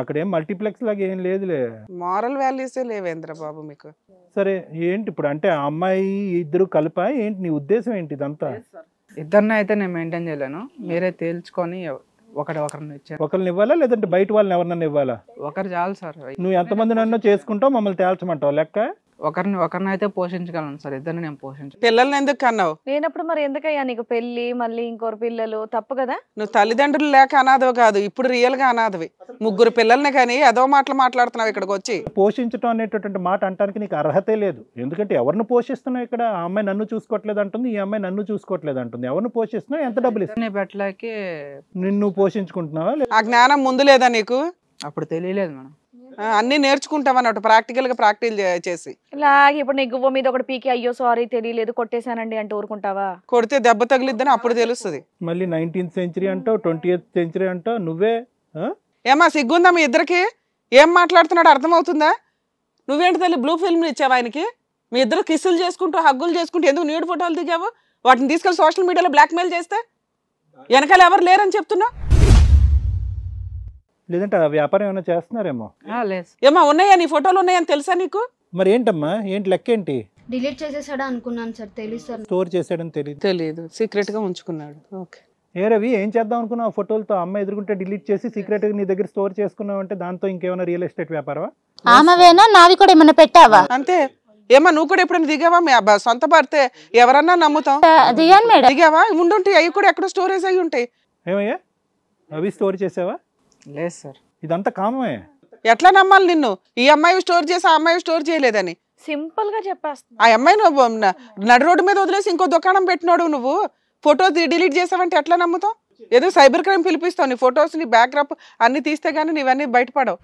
అక్కడ ఏం మల్టీప్లెక్స్ లాగా ఏం లేదులే మారల్ వాల్యూసే లేవేంద్ర బాబు మీకు సరే ఏంటి ఇప్పుడు అంటే ఆ అమ్మాయి ఇద్దరు కలప ఏంటి నీ ఉద్దేశం ఏంటి ఇదంతా ఇద్దరిని అయితే నేను మెయింటైన్ చేయలేను మీరే తేల్చుకొని ఒకటి ఒకరిని ఇచ్చారు ఒకరిని ఇవ్వాలా లేదంటే బయట వాళ్ళని ఎవరినన్నా ఇవ్వాలా ఒకరు చాలు సార్ నువ్వు ఎంతమంది నన్ను చేసుకుంటావు మమ్మల్ని తేల్చమంటావు లెక్క ఒకరిని ఒకరిని అయితే పోషించగలను సార్ ఇద్దరిని నేను పోషించు పిల్లల్ని ఎందుకు అన్నావు నేనప్పుడు మరి ఎందుకయ్యా నీకు పెళ్లి మళ్ళీ ఇంకోరు పిల్లలు తప్పు కదా నువ్వు తల్లిదండ్రులు లేక అనాథవి కాదు ఇప్పుడు రియల్ గా అనాథవి ముగ్గురు పిల్లల్ని కానీ ఏదో మాటలు మాట్లాడుతున్నావు ఇక్కడికి వచ్చి పోషించడం అనేటటువంటి మాట అంటానికి నీకు అర్హతే లేదు ఎందుకంటే ఎవరిని పోషిస్తున్నావు ఇక్కడ ఆ అమ్మాయి నన్ను చూసుకోవట్లేదు అంటుంది ఈ అమ్మాయి నన్ను చూసుకోవట్లేదు అంటుంది ఎవరిని పోషిస్తున్నావు ఎంత డబ్బులు ఇస్తున్నావు పెట్టలేకే నిన్ను పోషించుకుంటున్నావా ఆ జ్ఞానం ముందు లేదా నీకు అప్పుడు తెలియలేదు మేడం అన్ని నేర్చుకుంటాం అన్నట్టు ప్రాక్టికల్ గా ప్రాక్టీస్ చేసి ఇలాగే ఇప్పుడు నీ గువ్వ మీద ఒకటి పీకి అయ్యో సారీ తెలియలేదు కొట్టేశానండి అంటే ఊరుకుంటావా కొడితే దెబ్బ తగిలిద్దని అప్పుడు తెలుస్తుంది మళ్ళీ నైన్టీన్త్ సెంచరీ అంటావు ట్వంటీ సెంచరీ అంటావు నువ్వే ఏమా సిగ్గుందా మీ ఇద్దరికి ఏం మాట్లాడుతున్నాడు అర్థమవుతుందా నువ్వేంటి తల్లి బ్లూ ఫిల్మ్ ఇచ్చావు ఆయనకి మీ ఇద్దరు కిస్సులు చేసుకుంటూ హగ్గులు చేసుకుంటూ ఎందుకు నీడు ఫోటోలు దిగావు వాటిని తీసుకెళ్ళి సోషల్ మీడియాలో బ్లాక్మెయిల్ చేస్తే వెనకాల ఎవరు లేరని చెప్తున్నావు లేదంటే ఆ వ్యాపారం ఏమైనా చేస్తున్నారేమో లేదు ఉన్నాయా నీ ఫోటోలు ఉన్నాయని తెలుసా నీకు మరి ఏంటమ్మా ఏంటి లెక్క ఏంటి డిలీట్ చేసేసాడా అనుకున్నాను సార్ తెలియదు సార్ స్టోర్ చేసాడని తెలియదు తెలియదు సీక్రెట్ గా ఉంచుకున్నాడు ఓకే ఏ రవి ఏం చేద్దాం అనుకున్నావు ఫోటోలతో అమ్మ ఎదుర్కొంటే డిలీట్ చేసి సీక్రెట్ నీ దగ్గర స్టోర్ చేసుకున్నావు అంటే దాంతో ఇంకేమైనా రియల్ ఎస్టేట్ వ్యాపారమా ఆమెవేనా నావి కూడా ఏమైనా పెట్టావా అంతే ఏమా నువ్వు కూడా ఎప్పుడైనా దిగావా మీ అబ్బా సొంత పడితే ఎవరన్నా నమ్ముతాం దిగాను మేడం దిగావా ఉండుంటాయి అవి కూడా ఎక్కడో స్టోరేజ్ అయి ఉంటాయి ఏమయ్యా అవి స్టోర్ చేసావా లేదు సార్ ఇదంతా కామే ఎట్లా నమ్మాలి నిన్ను ఈ అమ్మాయి స్టోర్ చేసి ఆ అమ్మాయి స్టోర్ చేయలేదని సింపుల్ గా చెప్పేస్తా ఆ అమ్మాయి నువ్వు నడు రోడ్డు మీద వదిలేసి ఇంకో దుకాణం పెట్టినాడు నువ్వు ఫోటో డిలీట్ చేసావంటే ఎట్లా నమ్ముతావు ఏదో సైబర్ క్రైమ్ పిలిపిస్తావు నీ ఫొటోస్ నీ బ్యాక్అప్ అన్ని తీస్తే గానీ నీవన్నీ బయటపడవు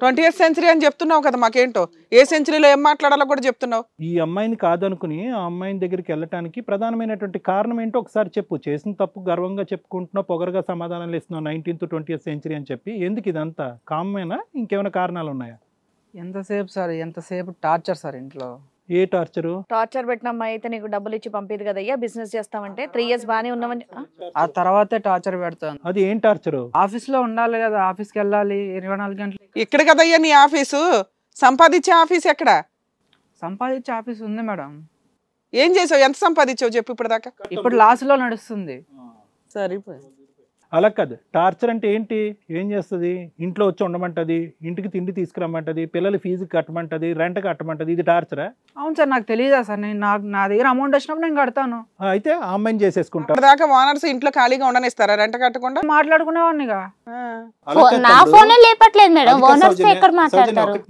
ట్వంటీ ఎయిత్ సెంచరీ అని చెప్తున్నావు కదా మాకేంటో ఏ సెంచరీలో ఏం మాట్లాడాలో కూడా చెప్తున్నావు ఈ అమ్మాయిని కాదనుకుని ఆ అమ్మాయిని దగ్గరికి వెళ్ళటానికి ప్రధానమైనటువంటి కారణం ఏంటో ఒకసారి చెప్పు చేసిన తప్పు గర్వంగా చెప్పుకుంటున్నావు పొగరగా సమాధానాలు ఇస్తున్నావు నైన్టీన్త్ ట్వంటీ ఎయిత్ సెంచరీ అని చెప్పి ఎందుకు ఇదంతా కామ్మైనా ఇంకేమైనా కారణాలు ఉన్నాయా ఎంతసేపు సార్ ఎంతసేపు టార్చర్ సార్ ఇంట్లో ఏ టార్చర్ టార్చర్ పెట్టినమ్మా అయితే నీకు డబ్బులు ఇచ్చి పంపిది కదయ్యా బిజినెస్ చేస్తామంటే త్రీ ఇయర్స్ బానే ఉన్నామని ఆ తర్వాతే టార్చర్ పెడతాను అది ఏం టార్చర్ ఆఫీస్ లో ఉండాలి కదా ఆఫీస్ వెళ్ళాలి ఇరవై నాలుగు గంటలు ఇక్కడ కదయ్యా నీ ఆఫీసు సంపాదించే ఆఫీస్ ఎక్కడ సంపాదించే ఆఫీస్ ఉంది మేడం ఏం చేసావు ఎంత సంపాదించావు చెప్పు ఇప్పుడు దాకా ఇప్పుడు లాస్ లో నడుస్తుంది సరిపోయింది అలా కాదు టార్చర్ అంటే ఏంటి ఏం చేస్తుంది ఇంట్లో వచ్చి ఉండమంటది ఇంటికి తిండి తీసుకురమ్మంటది పిల్లలు ఫీజు కట్టమంటది రెంట్ కట్టమంటది ఇది టార్చరా అవును సార్ నాకు తెలియదా సార్ నేను నాకు నా దగ్గర అమౌంట్ వచ్చినప్పుడు నేను కడతాను అయితే అమ్మాయిని చేసేసుకుంటాను దాకా ఓనర్స్ ఇంట్లో ఖాళీగా ఉండనిస్తారా రెంట్ కట్టకుండా మాట్లాడుకునేవాడినిగా నా లేపట్లేదు మేడం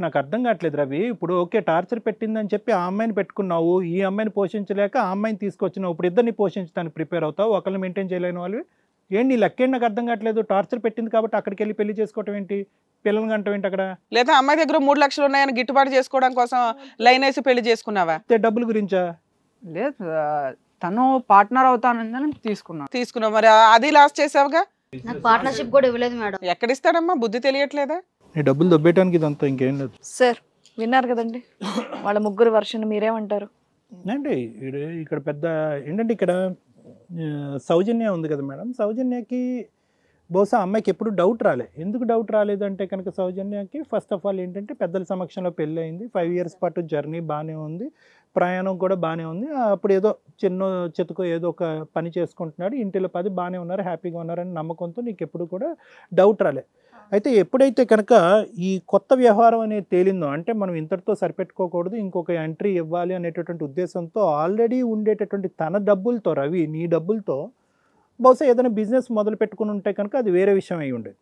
నాకు అర్థం కావట్లేదు రవి ఇప్పుడు ఓకే టార్చర్ పెట్టిందని చెప్పి ఆ అమ్మాయిని పెట్టుకున్నావు ఈ అమ్మాయిని పోషించలేక ఆ అమ్మాయిని తీసుకొచ్చినావు ఇప్పుడు ఇద్దరిని పోషించడానికి ప్రిపేర్ అవుతావు ఒకళ్ళని మెయింటైన్ చేయలేని వాళ్ళు ఏంటి లక్కేండి నాకు అర్థం కావట్లేదు టార్చర్ పెట్టింది కాబట్టి అక్కడికి వెళ్ళి పెళ్లి చేసుకోవటం ఏంటి పిల్లలు గంటం ఏంటి అక్కడ లేదా అమ్మాయి దగ్గర మూడు లక్షలు ఉన్నాయని గిట్టుబాటు చేసుకోవడం కోసం లైన్ వేసి పెళ్లి చేసుకున్నావా డబ్బుల గురించా లేదు తను పార్ట్నర్ అవుతానని తీసుకున్నా తీసుకున్నావు మరి అది లాస్ట్ చేసావుగా నాకు పార్ట్నర్షిప్ కూడా ఇవ్వలేదు మేడం ఎక్కడ ఇస్తాడమ్మా బుద్ధి తెలియట్లేదా డబ్బులు దొబ్బేయడానికి ఇదంతా ఇంకేం లేదు సార్ విన్నారు కదండి వాళ్ళ ముగ్గురు వర్షన్ మీరేమంటారు ఏంటి ఇక్కడ పెద్ద ఏంటంటే ఇక్కడ సౌజన్య ఉంది కదా మేడం సౌజన్యకి బహుశా అమ్మాయికి ఎప్పుడు డౌట్ రాలే ఎందుకు డౌట్ రాలేదంటే కనుక సౌజన్యకి ఫస్ట్ ఆఫ్ ఆల్ ఏంటంటే పెద్దల సమక్షంలో పెళ్ళి అయింది ఫైవ్ ఇయర్స్ పాటు జర్నీ బాగానే ఉంది ప్రయాణం కూడా బాగానే ఉంది అప్పుడు ఏదో చిన్న చితకు ఏదో ఒక పని చేసుకుంటున్నాడు ఇంటిలో పది బాగానే ఉన్నారు హ్యాపీగా ఉన్నారని నమ్మకంతో నీకు ఎప్పుడు కూడా డౌట్ రాలే అయితే ఎప్పుడైతే కనుక ఈ కొత్త వ్యవహారం అనేది తేలిందో అంటే మనం ఇంతటితో సరిపెట్టుకోకూడదు ఇంకొక ఎంట్రీ ఇవ్వాలి అనేటటువంటి ఉద్దేశంతో ఆల్రెడీ ఉండేటటువంటి తన డబ్బులతో రవి నీ డబ్బులతో బహుశా ఏదైనా బిజినెస్ మొదలు పెట్టుకుని ఉంటే కనుక అది వేరే విషయం అయి ఉండేది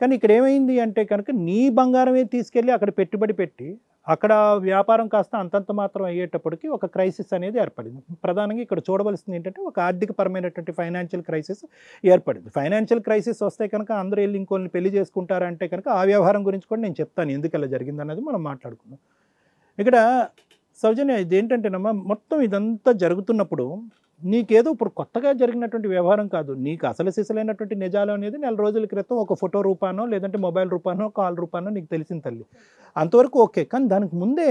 కానీ ఇక్కడ ఏమైంది అంటే కనుక నీ బంగారమే తీసుకెళ్ళి అక్కడ పెట్టుబడి పెట్టి అక్కడ వ్యాపారం కాస్త అంతంత మాత్రం అయ్యేటప్పటికి ఒక క్రైసిస్ అనేది ఏర్పడింది ప్రధానంగా ఇక్కడ చూడవలసింది ఏంటంటే ఒక ఆర్థిక పరమైనటువంటి ఫైనాన్షియల్ క్రైసిస్ ఏర్పడింది ఫైనాన్షియల్ క్రైసిస్ వస్తే కనుక అందరూ వెళ్ళి ఇంకోని పెళ్లి చేసుకుంటారంటే కనుక ఆ వ్యవహారం గురించి కూడా నేను చెప్తాను ఎందుకు ఇలా జరిగింది అనేది మనం మాట్లాడుకుందాం ఇక్కడ సౌజన్య ఇది ఏంటంటేనమ్మా మొత్తం ఇదంతా జరుగుతున్నప్పుడు నీకేదో ఇప్పుడు కొత్తగా జరిగినటువంటి వ్యవహారం కాదు నీకు అసలు సిసలైనటువంటి నిజాలు అనేది నెల రోజుల క్రితం ఒక ఫోటో రూపానో లేదంటే మొబైల్ రూపానో కాల్ రూపానో నీకు తెలిసిన తల్లి అంతవరకు ఓకే కానీ దానికి ముందే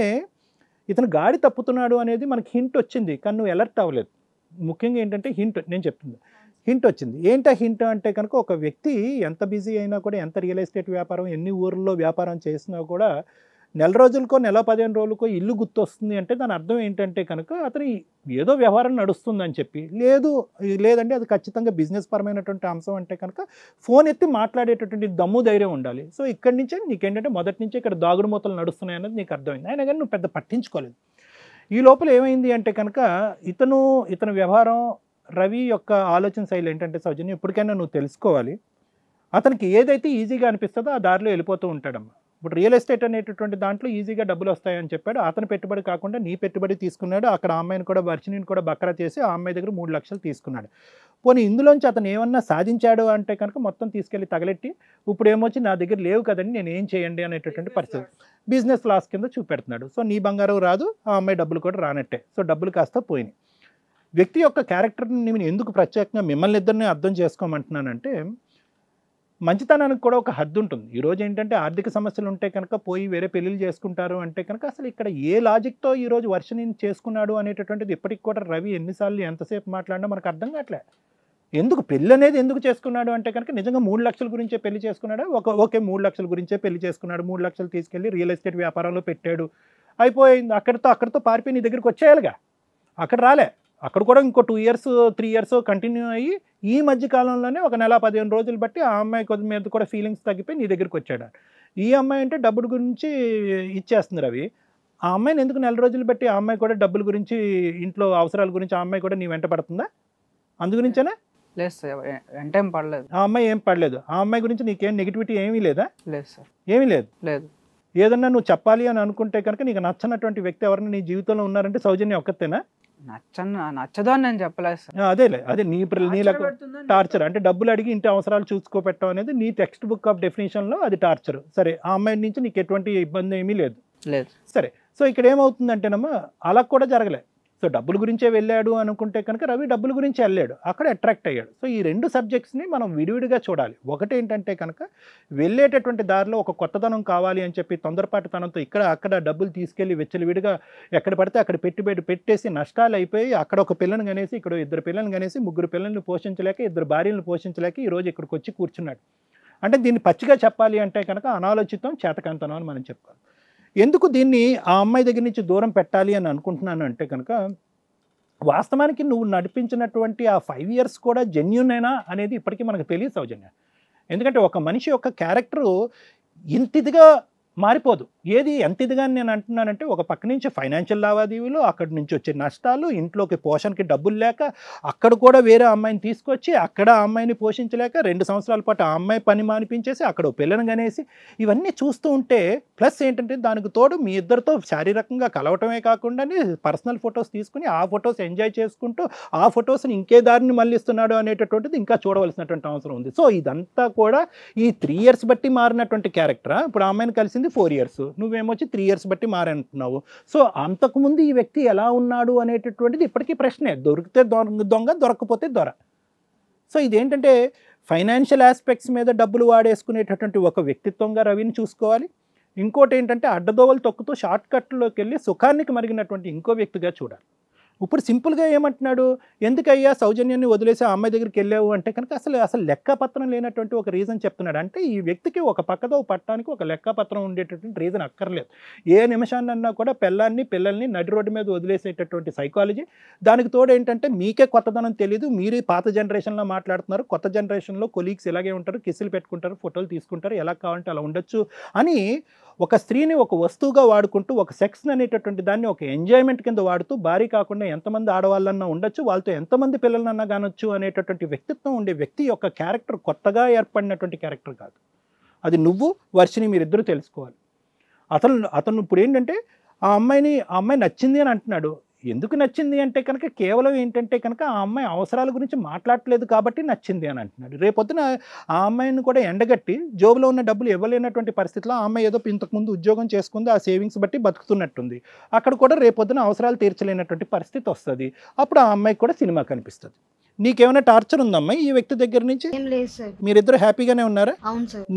ఇతను గాడి తప్పుతున్నాడు అనేది మనకి హింట్ వచ్చింది కానీ నువ్వు ఎలర్ట్ అవ్వలేదు ముఖ్యంగా ఏంటంటే హింట్ నేను చెప్తుంది హింట్ వచ్చింది ఏంటా హింట్ అంటే కనుక ఒక వ్యక్తి ఎంత బిజీ అయినా కూడా ఎంత రియల్ ఎస్టేట్ వ్యాపారం ఎన్ని ఊర్లలో వ్యాపారం చేసినా కూడా నెల రోజులకో నెల పదిహేను రోజులకో ఇల్లు గుర్తొస్తుంది అంటే దాని అర్థం ఏంటంటే కనుక అతను ఏదో వ్యవహారం నడుస్తుందని చెప్పి లేదు లేదంటే అది ఖచ్చితంగా బిజినెస్ పరమైనటువంటి అంశం అంటే కనుక ఫోన్ ఎత్తి మాట్లాడేటటువంటి దమ్ము ధైర్యం ఉండాలి సో ఇక్కడి నుంచే నీకేంటంటే మొదటి నుంచే ఇక్కడ దాగుడు మూతలు నడుస్తున్నాయి అనేది నీకు అర్థమైంది అయినా కానీ నువ్వు పెద్ద పట్టించుకోలేదు ఈ లోపల ఏమైంది అంటే కనుక ఇతను ఇతని వ్యవహారం రవి యొక్క ఆలోచన శైలి ఏంటంటే సౌజన్యం ఎప్పటికైనా నువ్వు తెలుసుకోవాలి అతనికి ఏదైతే ఈజీగా అనిపిస్తుందో ఆ దారిలో వెళ్ళిపోతూ ఉంటాడమ్మా ఇప్పుడు రియల్ ఎస్టేట్ అనేటటువంటి దాంట్లో ఈజీగా డబ్బులు వస్తాయని చెప్పాడు అతను పెట్టుబడి కాకుండా నీ పెట్టుబడి తీసుకున్నాడు అక్కడ అమ్మాయిని కూడా వర్చినిని కూడా బక్కరా చేసి ఆ అమ్మాయి దగ్గర మూడు లక్షలు తీసుకున్నాడు పోనీ ఇందులోంచి అతను ఏమన్నా సాధించాడు అంటే కనుక మొత్తం తీసుకెళ్ళి తగలెట్టి ఇప్పుడు ఏమొచ్చి నా దగ్గర లేవు కదండి నేను ఏం చేయండి అనేటటువంటి పరిస్థితి బిజినెస్ లాస్ కింద చూపెడుతున్నాడు సో నీ బంగారం రాదు ఆ అమ్మాయి డబ్బులు కూడా రానట్టే సో డబ్బులు కాస్త పోయినాయి వ్యక్తి యొక్క క్యారెక్టర్ని నేను ఎందుకు ప్రత్యేకంగా మిమ్మల్ని ఇద్దరిని అర్థం చేసుకోమంటున్నానంటే మంచితనానికి కూడా ఒక హద్దు ఉంటుంది ఈరోజు ఏంటంటే ఆర్థిక సమస్యలు ఉంటే కనుక పోయి వేరే పెళ్ళిళ్ళు చేసుకుంటారు అంటే కనుక అసలు ఇక్కడ ఏ లాజిక్తో ఈరోజు వర్షని చేసుకున్నాడు అనేటటువంటిది ఇప్పటికి కూడా రవి ఎన్నిసార్లు ఎంతసేపు మాట్లాడినా మనకు అర్థం కావట్లే ఎందుకు పెళ్ళి అనేది ఎందుకు చేసుకున్నాడు అంటే కనుక నిజంగా మూడు లక్షల గురించే పెళ్లి చేసుకున్నాడు ఒక ఓకే మూడు లక్షల గురించే పెళ్లి చేసుకున్నాడు మూడు లక్షలు తీసుకెళ్ళి రియల్ ఎస్టేట్ వ్యాపారంలో పెట్టాడు అయిపోయింది అక్కడితో అక్కడితో పారిపోయి నీ దగ్గరికి వచ్చేయాలిగా అక్కడ రాలే అక్కడ కూడా ఇంకో two years three years continue అయ్యి ఈ మధ్య కాలంలోనే ఒక నెల పదిహేను రోజులు బట్టి ఆ అమ్మాయి కొద్ది మీద కూడా ఫీలింగ్స్ తగ్గిపోయి నీ దగ్గరికి వచ్చాడు ఈ అమ్మాయి అంటే డబ్బుల గురించి ఇచ్చేస్తుంది రవి ఆ అమ్మాయిని ఎందుకు నెల రోజులు బట్టి ఆ అమ్మాయి కూడా డబ్బుల గురించి ఇంట్లో అవసరాల గురించి ఆ అమ్మాయి కూడా నీ వెంట పడుతుందా అందుగురించేనా లేదు సార్ వెంట ఏం పడలేదు ఆ అమ్మాయి ఏం పడలేదు ఆ అమ్మాయి గురించి నీకేం నెగిటివిటీ ఏమీ లేదా లేదు సార్ ఏమీ లేదు లేదు ఏదన్నా నువ్వు చెప్పాలి అని అనుకుంటే కనుక నీకు నచ్చనటువంటి వ్యక్తి ఎవరైనా నీ జీవితంలో ఉన్నారంటే సౌజన్య ఒక్కతేనా నచ్చదు అని నేను చెప్పలేదు అదేలే అదే నీ నీలకు టార్చర్ అంటే డబ్బులు అడిగి ఇంటి అవసరాలు చూసుకోపెట్టడం అనేది నీ టెక్స్ట్ బుక్ ఆఫ్ లో అది టార్చర్ సరే ఆ అమ్మాయి నుంచి నీకు ఎటువంటి ఇబ్బంది ఏమీ లేదు లేదు సరే సో ఇక్కడ ఏమవుతుందంటేనమ్మా అలా కూడా జరగలే సో డబ్బుల గురించే వెళ్ళాడు అనుకుంటే కనుక రవి డబ్బుల గురించి వెళ్ళాడు అక్కడ అట్రాక్ట్ అయ్యాడు సో ఈ రెండు సబ్జెక్ట్స్ని మనం విడివిడిగా చూడాలి ఒకటి ఏంటంటే కనుక వెళ్ళేటటువంటి దారిలో ఒక కొత్తదనం కావాలి అని చెప్పి తొందరపాటు తనంతో ఇక్కడ అక్కడ డబ్బులు తీసుకెళ్ళి వెచ్చలివిడిగా ఎక్కడ పడితే అక్కడ పెట్టుబడి పెట్టేసి నష్టాలు అయిపోయి అక్కడ ఒక పిల్లని కనేసి ఇక్కడ ఇద్దరు పిల్లల్ని కనేసి ముగ్గురు పిల్లల్ని పోషించలేక ఇద్దరు భార్యలను పోషించలేక ఈరోజు ఇక్కడికి వచ్చి కూర్చున్నాడు అంటే దీన్ని పచ్చిగా చెప్పాలి అంటే కనుక అనాలోచితం చేతకంతనం అని మనం చెప్పుకోవాలి ఎందుకు దీన్ని ఆ అమ్మాయి దగ్గర నుంచి దూరం పెట్టాలి అని అనుకుంటున్నాను అంటే కనుక వాస్తవానికి నువ్వు నడిపించినటువంటి ఆ ఫైవ్ ఇయర్స్ కూడా అయినా అనేది ఇప్పటికీ మనకు తెలియదు సౌజన్య ఎందుకంటే ఒక మనిషి యొక్క క్యారెక్టరు ఇంతదిగా మారిపోదు ఏది ఎంత ఇదిగా నేను అంటున్నానంటే ఒక పక్క నుంచి ఫైనాన్షియల్ లావాదేవీలు అక్కడి నుంచి వచ్చే నష్టాలు ఇంట్లోకి పోషణకి డబ్బులు లేక అక్కడ కూడా వేరే అమ్మాయిని తీసుకొచ్చి అక్కడ అమ్మాయిని పోషించలేక రెండు సంవత్సరాల పాటు ఆ అమ్మాయి పని మానిపించేసి అక్కడ పిల్లని కనేసి ఇవన్నీ చూస్తూ ఉంటే ప్లస్ ఏంటంటే దానికి తోడు మీ ఇద్దరితో శారీరకంగా కలవటమే కాకుండా పర్సనల్ ఫొటోస్ తీసుకుని ఆ ఫొటోస్ ఎంజాయ్ చేసుకుంటూ ఆ ఫొటోస్ని ఇంకే దారిని మళ్ళిస్తున్నాడు అనేటటువంటిది ఇంకా చూడవలసినటువంటి అవసరం ఉంది సో ఇదంతా కూడా ఈ త్రీ ఇయర్స్ బట్టి మారినటువంటి క్యారెక్టర్ ఇప్పుడు అమ్మాయిని కలిసి చేసింది ఫోర్ ఇయర్స్ నువ్వేమొచ్చి త్రీ ఇయర్స్ బట్టి మారంటున్నావు సో అంతకుముందు ఈ వ్యక్తి ఎలా ఉన్నాడు అనేటటువంటిది ఇప్పటికీ ప్రశ్నే దొరికితే దొంగ దొరకపోతే దొర సో ఇదేంటంటే ఫైనాన్షియల్ ఆస్పెక్ట్స్ మీద డబ్బులు వాడేసుకునేటటువంటి ఒక వ్యక్తిత్వంగా రవిని చూసుకోవాలి ఇంకోటి ఏంటంటే అడ్డదోవలు తొక్కుతూ షార్ట్ కట్లోకి వెళ్ళి సుఖానికి మరిగినటువంటి ఇంకో వ్యక్తిగా చూడాలి ఇప్పుడు సింపుల్గా ఏమంటున్నాడు ఎందుకయ్యా సౌజన్యాన్ని వదిలేసి ఆ అమ్మాయి దగ్గరికి వెళ్ళావు అంటే కనుక అసలు అసలు లెక్కపత్రం లేనటువంటి ఒక రీజన్ చెప్తున్నాడు అంటే ఈ వ్యక్తికి ఒక పక్కతో పట్టడానికి ఒక లెక్కపత్రం ఉండేటటువంటి రీజన్ అక్కర్లేదు ఏ నిమిషాన్నన్నా కూడా పిల్లల్ని పిల్లల్ని నడి రోడ్డు మీద వదిలేసేటటువంటి సైకాలజీ దానికి తోడు ఏంటంటే మీకే కొత్తదనం తెలియదు మీరే పాత జనరేషన్లో మాట్లాడుతున్నారు కొత్త జనరేషన్లో కొలీగ్స్ ఇలాగే ఉంటారు కిసులు పెట్టుకుంటారు ఫోటోలు తీసుకుంటారు ఎలా కావాలంటే అలా ఉండొచ్చు అని ఒక స్త్రీని ఒక వస్తువుగా వాడుకుంటూ ఒక సెక్స్ అనేటటువంటి దాన్ని ఒక ఎంజాయ్మెంట్ కింద వాడుతూ భారీ కాకుండా ఎంతమంది ఆడవాళ్ళన్నా ఉండొచ్చు వాళ్ళతో ఎంతమంది పిల్లలన్నా కానొచ్చు అనేటటువంటి వ్యక్తిత్వం ఉండే వ్యక్తి యొక్క క్యారెక్టర్ కొత్తగా ఏర్పడినటువంటి క్యారెక్టర్ కాదు అది నువ్వు వర్షిని మీరిద్దరూ తెలుసుకోవాలి అతను అతను ఇప్పుడు ఏంటంటే ఆ అమ్మాయిని ఆ అమ్మాయి నచ్చింది అని అంటున్నాడు ఎందుకు నచ్చింది అంటే కనుక కేవలం ఏంటంటే కనుక ఆ అమ్మాయి అవసరాల గురించి మాట్లాడలేదు కాబట్టి నచ్చింది అని అంటున్నాడు రేపొద్దున ఆ అమ్మాయిని కూడా ఎండగట్టి జోబులో ఉన్న డబ్బులు ఇవ్వలేనటువంటి పరిస్థితిలో ఆ అమ్మాయి ఏదో ఇంతకుముందు ఉద్యోగం చేసుకుంది ఆ సేవింగ్స్ బట్టి బతుకుతున్నట్టుంది అక్కడ కూడా రేపొద్దున అవసరాలు తీర్చలేనటువంటి పరిస్థితి వస్తుంది అప్పుడు ఆ అమ్మాయికి కూడా సినిమా కనిపిస్తుంది నీకేమైనా టార్చర్ ఉందమ్మా ఈ వ్యక్తి దగ్గర నుంచి మీరిద్దరు హ్యాపీగానే ఉన్నారా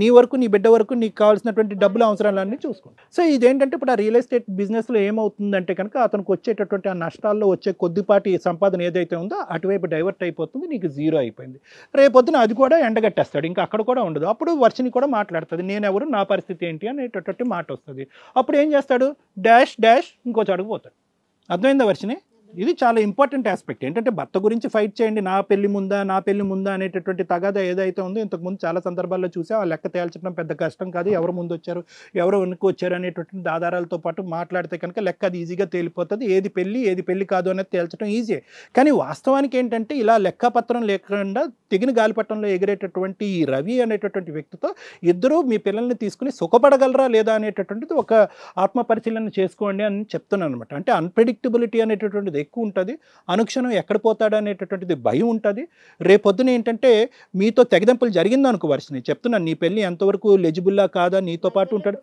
నీ వరకు నీ బిడ్డ వరకు నీకు కావాల్సినటువంటి డబ్బులు అవసరాలన్నీ చూసుకోండి సో ఇదేంటంటే ఇప్పుడు ఆ రియల్ ఎస్టేట్ బిజినెస్లో ఏమవుతుందంటే కనుక అతనికి వచ్చేటటువంటి ఆ నష్టాల్లో వచ్చే కొద్దిపాటి సంపాదన ఏదైతే ఉందో అటువైపు డైవర్ట్ అయిపోతుంది నీకు జీరో అయిపోయింది రేపొద్దున అది కూడా ఎండగట్టేస్తాడు ఇంకా అక్కడ కూడా ఉండదు అప్పుడు వర్షిని కూడా మాట్లాడుతుంది నేనెవరు నా పరిస్థితి ఏంటి అనేటటువంటి మాట వస్తుంది అప్పుడు ఏం చేస్తాడు డాష్ డాష్ ఇంకో చడుగు అర్థమైందా వర్షిని ఇది చాలా ఇంపార్టెంట్ ఆస్పెక్ట్ ఏంటంటే భర్త గురించి ఫైట్ చేయండి నా పెళ్లి ముందా నా పెళ్లి ముందా అనేటటువంటి తగాద ఏదైతే ఉందో ఇంతకుముందు చాలా సందర్భాల్లో చూసా ఆ లెక్క తేల్చడం పెద్ద కష్టం కాదు ఎవరు ముందు వచ్చారు ఎవరు వెనుక వచ్చారు అనేటటువంటి ఆధారాలతో పాటు మాట్లాడితే కనుక లెక్క అది ఈజీగా తేలిపోతుంది ఏది పెళ్ళి ఏది పెళ్లి కాదు అనేది తేల్చడం ఈజీ కానీ వాస్తవానికి ఏంటంటే ఇలా లెక్కపత్రం లేకుండా తెగిన గాలిపటంలో ఎగిరేటటువంటి ఈ రవి అనేటటువంటి వ్యక్తితో ఇద్దరూ మీ పిల్లల్ని తీసుకుని సుఖపడగలరా లేదా అనేటటువంటిది ఒక ఆత్మపరిశీలన చేసుకోండి అని చెప్తున్నాను అనమాట అంటే అన్ప్రెడిక్టబిలిటీ అనేటటువంటిది ఎక్కువ ఉంటుంది అనుక్షణం ఎక్కడ పోతాడు అనేటటువంటిది భయం ఉంటుంది రేపొద్దున ఏంటంటే మీతో తెగదెంపులు జరిగింది అనుకో వర్షిని చెప్తున్నాను నీ పెళ్ళి ఎంతవరకు లెజిబుల్లా కాదా నీతో పాటు ఉంటాడు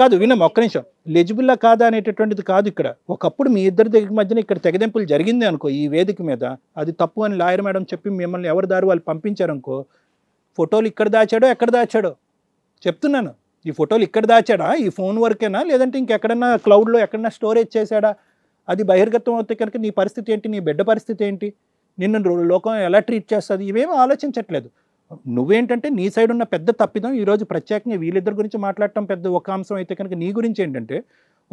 కాదు వినం ఒక్క నిమిషం లెజిబుల్లా కాదా అనేటటువంటిది కాదు ఇక్కడ ఒకప్పుడు మీ ఇద్దరి దగ్గర మధ్యన ఇక్కడ తెగదెంపులు జరిగింది అనుకో ఈ వేదిక మీద అది తప్పు అని లాయర్ మేడం చెప్పి మిమ్మల్ని ఎవరి దారి వాళ్ళు పంపించారనుకో ఫోటోలు ఇక్కడ దాచాడో ఎక్కడ దాచాడో చెప్తున్నాను ఈ ఫోటోలు ఇక్కడ దాచాడా ఈ ఫోన్ వరకేనా లేదంటే ఇంకెక్కడన్నా క్లౌడ్లో ఎక్కడన్నా స్టోరేజ్ చేశాడా అది బహిర్గతం అవుతే కనుక నీ పరిస్థితి ఏంటి నీ బిడ్డ పరిస్థితి ఏంటి నిన్ను లోకం ఎలా ట్రీట్ చేస్తుంది ఇవేమీ ఆలోచించట్లేదు నువ్వేంటంటే నీ సైడ్ ఉన్న పెద్ద తప్పిదం ఈరోజు ప్రత్యేకంగా వీళ్ళిద్దరి గురించి మాట్లాడటం పెద్ద ఒక అంశం అయితే కనుక నీ గురించి ఏంటంటే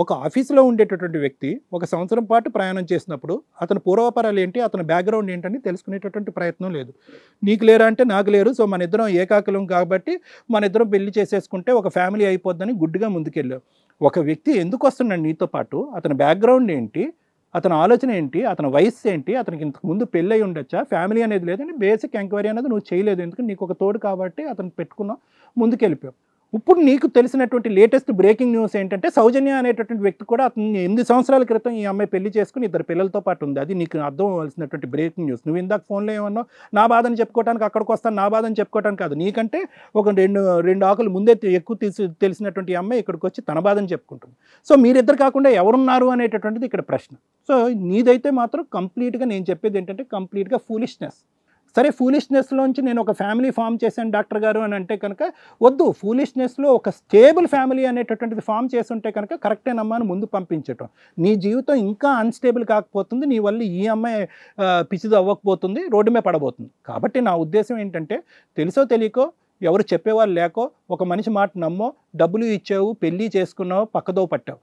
ఒక ఆఫీసులో ఉండేటటువంటి వ్యక్తి ఒక సంవత్సరం పాటు ప్రయాణం చేసినప్పుడు అతని పూర్వపరాలు ఏంటి అతని బ్యాక్గ్రౌండ్ ఏంటని తెలుసుకునేటటువంటి ప్రయత్నం లేదు నీకు లేరా అంటే నాకు లేరు సో మన ఇద్దరం ఏకాకులం కాబట్టి మన ఇద్దరం పెళ్లి చేసేసుకుంటే ఒక ఫ్యామిలీ అయిపోద్దని గుడ్డుగా ముందుకెళ్ళాం ఒక వ్యక్తి ఎందుకు వస్తున్నాడు నీతో పాటు అతని బ్యాక్గ్రౌండ్ ఏంటి అతని ఆలోచన ఏంటి అతని వయస్సు ఏంటి అతనికి ఇంతకు ముందు పెళ్ళి అయి ఉండొచ్చా ఫ్యామిలీ అనేది లేదని బేసిక్ ఎంక్వైరీ అనేది నువ్వు చేయలేదు ఎందుకంటే నీకు ఒక తోడు కాబట్టి అతను పెట్టుకున్నావు ముందుకెళ్ళిపోయావు ఇప్పుడు నీకు తెలిసినటువంటి లేటెస్ట్ బ్రేకింగ్ న్యూస్ ఏంటంటే సౌజన్య అనేటటువంటి వ్యక్తి కూడా అతను ఎనిమిది సంవత్సరాల క్రితం ఈ అమ్మాయి పెళ్లి చేసుకుని ఇద్దరు పిల్లలతో పాటు ఉంది అది నీకు అర్థం అవ్వాల్సినటువంటి బ్రేకింగ్ న్యూస్ నువ్వు ఇందాక ఫోన్లో ఏమన్నావు నా బాధని చెప్పుకోవడానికి అక్కడికి వస్తాను నా బాధని చెప్పుకోవడానికి కాదు నీకంటే ఒక రెండు రెండు ఆకులు ముందే ఎక్కువ తెలిసి తెలిసినటువంటి అమ్మాయి ఇక్కడికి వచ్చి తన బాధని చెప్పుకుంటుంది సో మీరిద్దరు కాకుండా ఎవరున్నారు అనేటటువంటిది ఇక్కడ ప్రశ్న సో నీదైతే మాత్రం కంప్లీట్గా నేను చెప్పేది ఏంటంటే కంప్లీట్గా ఫూలిష్నెస్ సరే ఫూలిష్నెస్లోంచి నేను ఒక ఫ్యామిలీ ఫామ్ చేశాను డాక్టర్ గారు అని అంటే కనుక వద్దు ఫూలిష్నెస్లో ఒక స్టేబుల్ ఫ్యామిలీ అనేటటువంటిది ఫామ్ చేస్తుంటే కనుక కరెక్టేనమ్మా అని ముందు పంపించటం నీ జీవితం ఇంకా అన్స్టేబుల్ కాకపోతుంది నీ వల్ల ఈ అమ్మాయి పిచ్చిది అవ్వకపోతుంది రోడ్డు మీద పడబోతుంది కాబట్టి నా ఉద్దేశం ఏంటంటే తెలుసో తెలియకో ఎవరు చెప్పేవాళ్ళు లేకో ఒక మనిషి మాట నమ్మో డబ్బులు ఇచ్చావు పెళ్ళి చేసుకున్నావు పక్కదో పట్టావు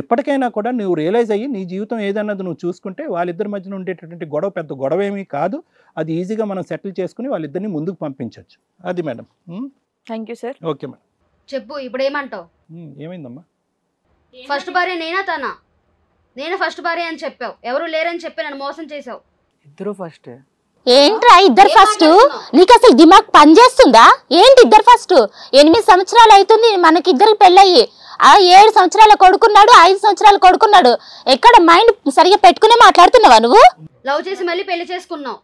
ఇప్పటికైనా కూడా నువ్వు రియలైజ్ అయ్యి నీ జీవితం ఏదన్నది నువ్వు చూసుకుంటే వాళ్ళిద్దరి మధ్యన ఉండేటటువంటి గొడవ పెద్ద గొడవ ఏమీ కాదు అది ఈజీగా మనం సెటిల్ చేసుకుని వాళ్ళిద్దరిని ముందుకు పంపించవచ్చు అది madam thank you sir okay madam చెప్పు ఇప్పుడు ఏమంటావు hmm, ఏమైందమ్మా ఫస్ట్ భార్య నేనా తనా నేను ఫస్ట్ భార్య అని చెప్పావు ఎవరు లేరని చెప్పి నన్ను మోసం చేసావు ఇద్దరు ఫస్ట్ ఏంట్రా ఇద్దరు ఫస్ట్ నీకు అసలు దిమాగ్ పనిచేస్తుందా ఏంటి ఇద్దరు ఫస్ట్ ఎనిమిది సంవత్సరాలు అవుతుంది మనకి ఇద్దరికి పెళ్ళయ్యి ఆ ఏడు సంవత్సరాల కొడుకున్నాడు ఐదు సంవత్సరాల కొడుకున్నాడు ఎక్కడ మైండ్ సరిగా పెట్టుకునే మాట్లాడుతున్నావా నువ్వు లవ్ చేసి మళ్ళీ పెళ్లి చేసుకున్నావు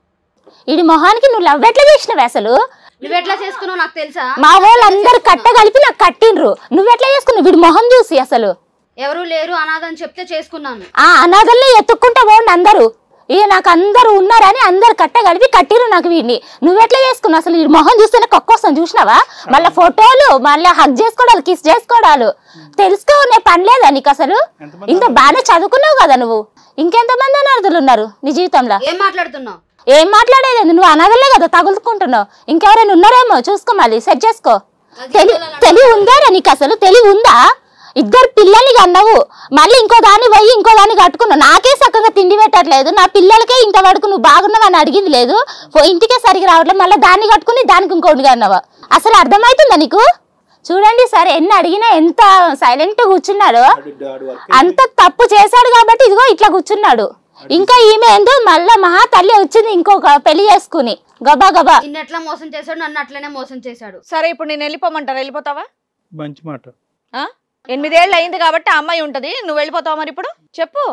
ఇది మొహానికి నువ్వు లవ్ ఎట్లా చేసినవి అసలు ఎట్లా చేసుకున్నావు నాకు తెలుసా మా వాళ్ళందరూ కట్ట కలిపి నాకు కట్టిండ్రు ఎట్లా చేసుకున్నావు వీడి మొహం చూసి అసలు ఎవరు లేరు అనాథని అని చెప్తే చేసుకున్నాను ఆ అనాథల్ని ఎత్తుక్కుంటా పోండి అందరూ ఇక నాకు అందరు ఉన్నారని అందరు కట్టగలిపి కట్టిరు నాకు వీడిని నువ్వెట్లా చేసుకున్నావు అసలు వీడి మొహం చూస్తేనే కుక్కొస్తాను చూసినావా మళ్ళీ ఫోటోలు మళ్ళీ హగ్ చేసుకోవడాలు కిస్ చేసుకోవడాలు తెలుసుకో నే పని లేదా నీకు అసలు ఇంత బాగానే చదువుకున్నావు కదా నువ్వు ఇంకెంతమంది అనార్థులు ఉన్నారు నీ జీవితంలో ఏం మాట్లాడుతున్నావు ఏం మాట్లాడేది నువ్వు అనాథలే కదా తగులుకుంటున్నావు ఇంకెవరైనా ఉన్నారేమో చూసుకో మళ్ళీ సెట్ చేసుకో తెలివి ఉందా నీకు అసలు తెలివి ఉందా ఇద్దరు పిల్లల్ని కన్నావు మళ్ళీ ఇంకో దాన్ని పోయి ఇంకో దాన్ని కట్టుకున్నావు నాకే చక్కగా తిండి పెట్టట్లేదు నా పిల్లలకే ఇంత వరకు నువ్వు బాగున్నావు అని అడిగింది లేదు ఇంటికే సరిగ్గా రావట్లేదు మళ్ళీ దాన్ని కట్టుకుని దానికి ఇంకోటి కన్నావా అసలు అర్థమవుతుందా నీకు చూడండి సార్ ఎన్ని అడిగినా ఎంత సైలెంట్ కూర్చున్నాడు అంత తప్పు చేశాడు కాబట్టి ఇదిగో ఇట్లా కూర్చున్నాడు ఇంకా ఈమె ఏందో మళ్ళా మహా తల్లి వచ్చింది ఇంకొక పెళ్లి చేసుకుని గబా గబా ఎట్లా మోసం చేశాడు నన్ను అట్లనే మోసం చేశాడు సరే ఇప్పుడు నేను వెళ్ళిపోమంటారు వెళ్ళిపోతావా మంచి మాట ఎనిమిదేళ్ళు అయింది కాబట్టి అమ్మాయి ఉంటది నువ్వు వెళ్ళిపోతావు మరి ఇప్పుడు చెప్పు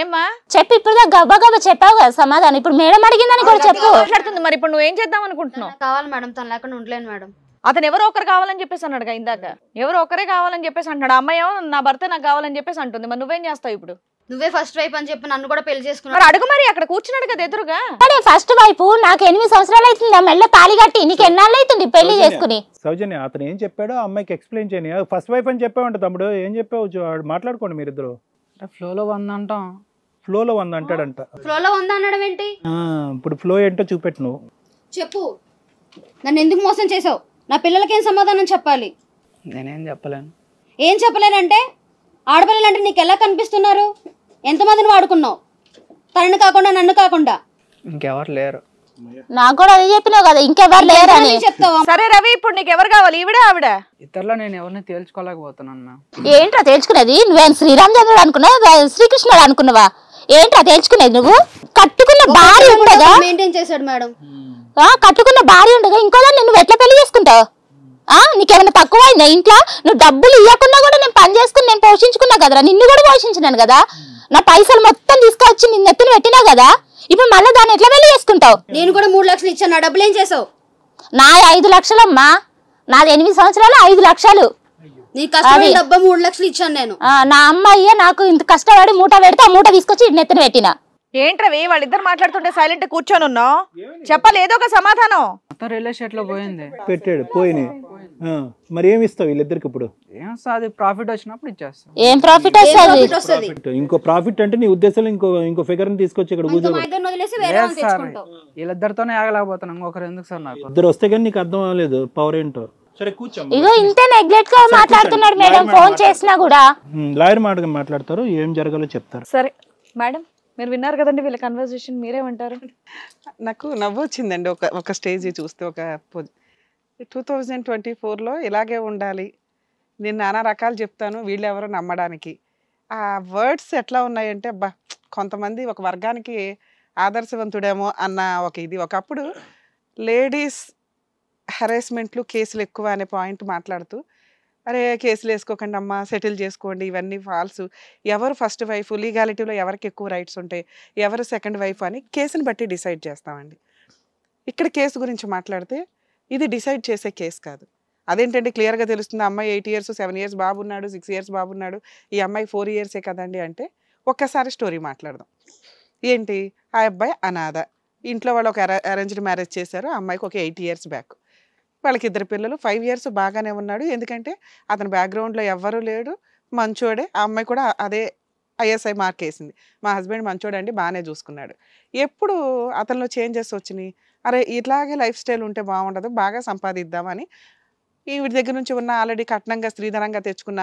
ఏమ్మా చెప్పి ఇప్పుడు గబ్బా గబ్బా చెప్పావు కదా సమాధానం ఇప్పుడు మేడం అడిగిందని కూడా చెప్పు మాట్లాడుతుంది మరి ఇప్పుడు నువ్వేం చేద్దాం అనుకుంటున్నావు కావాలి మేడం తను లేకుండా ఉండలేను మేడం అతను ఎవరో ఒకరు కావాలని చెప్పేసి అన్నాడు ఇందాక ఎవరో ఒకరే కావాలని చెప్పేసి అంటున్నాడు అమ్మాయి నా భర్త నాకు కావాలని చెప్పేసి అంటుంది మరి నువ్వేం చేస్తావు ఇప్పుడు నువ్వే ఫస్ట్ వైఫ్ అని చెప్పి నన్ను కూడా పెళ్లి చేసుకున్నావు అడుగు మరి అక్కడ కూర్చున్నాడు కదా ఎదురుగా అదే ఫస్ట్ వైఫ్ నాకు ఎనిమిది సంవత్సరాలు అవుతుంది మెల్ల తాళి కట్టి నీకు ఎన్నాళ్ళు అవుతుంది పెళ్లి చేసుకుని సౌజన్య అతను ఏం చెప్పాడో అమ్మాయికి ఎక్స్ప్లెయిన్ చేయని ఫస్ట్ వైఫ్ అని చెప్పావంట తమ్ముడు ఏం చెప్పావు మాట్లాడుకోండి మీరిద్దరు ఫ్లోలో అంటాం ఫ్లోలో వంద అంటాడంట ఫ్లోలో వంద అనడం ఏంటి ఇప్పుడు ఫ్లో ఏంటో చూపెట్టు నువ్వు చెప్పు నన్ను ఎందుకు మోసం చేసావు నా పిల్లలకి ఏం సమాధానం చెప్పాలి నేనేం చెప్పలేను ఏం చెప్పలేనంటే ఆడపిల్లలు అంటే నీకు ఎలా కనిపిస్తున్నారు ఎంతమందిని వాడుకున్నావు తనని కాకుండా నన్ను కాకుండా ఇంకెవరు లేరు నాకు కూడా అదే చెప్పినావు కదా ఇంకెవరు లేరు అని చెప్తావా సరే రవి ఇప్పుడు నీకు ఎవరు కావాలి ఈవిడ ఆవిడ ఇతరులో నేను ఎవరిని తేల్చుకోలేకపోతున్నాను మ్యామ్ ఏంట్రా తేల్చుకునేది నువ్వేం చంద్రుడు అనుకున్నావా శ్రీకృష్ణుడు అనుకున్నావా ఏంట్రా తేల్చుకునేది నువ్వు కట్టుకున్న భార్య ఉండగా మెయింటైన్ చేశాడు మేడం కట్టుకున్న భార్య ఉండగా ఇంకోదాన్ని నువ్వు ఎట్లా పెళ్లి చేసుకుంటావు నీకేమైనా తక్కువ అయిందా ఇంట్లో నువ్వు డబ్బులు ఇవ్వకుండా కూడా నేను పని చేసుకుని నేను పోషించుకున్నా కదరా నిన్ను కూడా పోషించినాను కదా నా పైసలు మొత్తం తీసుకొచ్చి నిన్న నెత్తిన పెట్టినా కదా ఇప్పుడు మళ్ళీ దాన్ని ఎట్లా వెళ్ళి చేసుకుంటావు నేను కూడా మూడు లక్షలు ఇచ్చాను నా డబ్బులు ఏం చేసావు నా ఐదు లక్షలమ్మా నాది ఎనిమిది సంవత్సరాలు ఐదు లక్షలు మూడు లక్షలు ఇచ్చాను నేను నా అమ్మాయి నాకు ఇంత కష్టపడి మూట పెడితే ఆ మూట తీసుకొచ్చి నెత్తిన పెట్టినా ఏంట్రవి వాళ్ళిద్దరు మాట్లాడుతుంటే సైలెంట్ కూర్చొని ఉన్నావు చెప్పలేదో ఒక సమాధానం రియల్ ఎస్టేట్ లో పోయింది పెట్టాడు పోయినాయి మరి ఏమి ఇస్తావు వీళ్ళిద్దరికి ఇప్పుడు అది ప్రాఫిట్ వచ్చినప్పుడు ఇచ్చేస్తాం ఏం ప్రాఫిట్ వస్తుంది ఇంకో ప్రాఫిట్ అంటే నీ ఉద్దేశంలో ఇంకో ఇంకో ఫిగర్ ని తీసుకొచ్చి ఇక్కడ వీళ్ళిద్దరితోనే ఆగలేకపోతున్నాం ఇంకొకరు ఎందుకు సార్ నాకు ఇద్దరు వస్తే కానీ నీకు అర్థం అవ్వలేదు పవర్ ఏంటో ఇగో ఇంత నెగ్లెక్ట్ గా మాట్లాడుతున్నాడు మేడం ఫోన్ చేసినా కూడా లాయర్ మాట మాట్లాడతారు ఏం జరగాలో చెప్తారు సరే మేడం మీరు విన్నారు కదండి వీళ్ళ కన్వర్జేషన్ మీరేమంటారు నాకు నవ్వు వచ్చిందండి ఒక ఒక స్టేజ్ చూస్తే ఒక టూ థౌజండ్ ట్వంటీ ఫోర్లో ఇలాగే ఉండాలి నేను నానా రకాలు చెప్తాను వీళ్ళు ఎవరో నమ్మడానికి ఆ వర్డ్స్ ఎట్లా ఉన్నాయంటే బా కొంతమంది ఒక వర్గానికి ఆదర్శవంతుడేమో అన్న ఒక ఇది ఒకప్పుడు లేడీస్ హెరాస్మెంట్లు కేసులు ఎక్కువ అనే పాయింట్ మాట్లాడుతూ అరే కేసులు వేసుకోకండి అమ్మా సెటిల్ చేసుకోండి ఇవన్నీ ఫాల్స్ ఎవరు ఫస్ట్ వైఫ్ లీగాలిటీలో ఎవరికి ఎక్కువ రైట్స్ ఉంటాయి ఎవరు సెకండ్ వైఫ్ అని కేసుని బట్టి డిసైడ్ చేస్తామండి ఇక్కడ కేసు గురించి మాట్లాడితే ఇది డిసైడ్ చేసే కేసు కాదు అదేంటంటే క్లియర్గా తెలుస్తుంది అమ్మాయి ఎయిట్ ఇయర్స్ సెవెన్ ఇయర్స్ బాబు ఉన్నాడు సిక్స్ ఇయర్స్ బాబు ఉన్నాడు ఈ అమ్మాయి ఫోర్ ఇయర్సే కదండి అంటే ఒక్కసారి స్టోరీ మాట్లాడదాం ఏంటి ఆ అబ్బాయి అనాథ ఇంట్లో వాళ్ళు ఒక అరే అరేంజ్డ్ మ్యారేజ్ చేశారు అమ్మాయికి ఒక ఎయిట్ ఇయర్స్ బ్యాక్ వాళ్ళకి ఇద్దరు పిల్లలు ఫైవ్ ఇయర్స్ బాగానే ఉన్నాడు ఎందుకంటే అతని బ్యాక్గ్రౌండ్లో ఎవ్వరూ లేడు మంచోడే ఆ అమ్మాయి కూడా అదే ఐఎస్ఐ మార్క్ వేసింది మా హస్బెండ్ మంచోడండి బాగానే చూసుకున్నాడు ఎప్పుడు అతనిలో చేంజెస్ వచ్చినాయి అరే ఇట్లాగే లైఫ్ స్టైల్ ఉంటే బాగుండదు బాగా సంపాదిద్దామని వీడి దగ్గర నుంచి ఉన్న ఆల్రెడీ కట్నంగా స్త్రీధనంగా తెచ్చుకున్న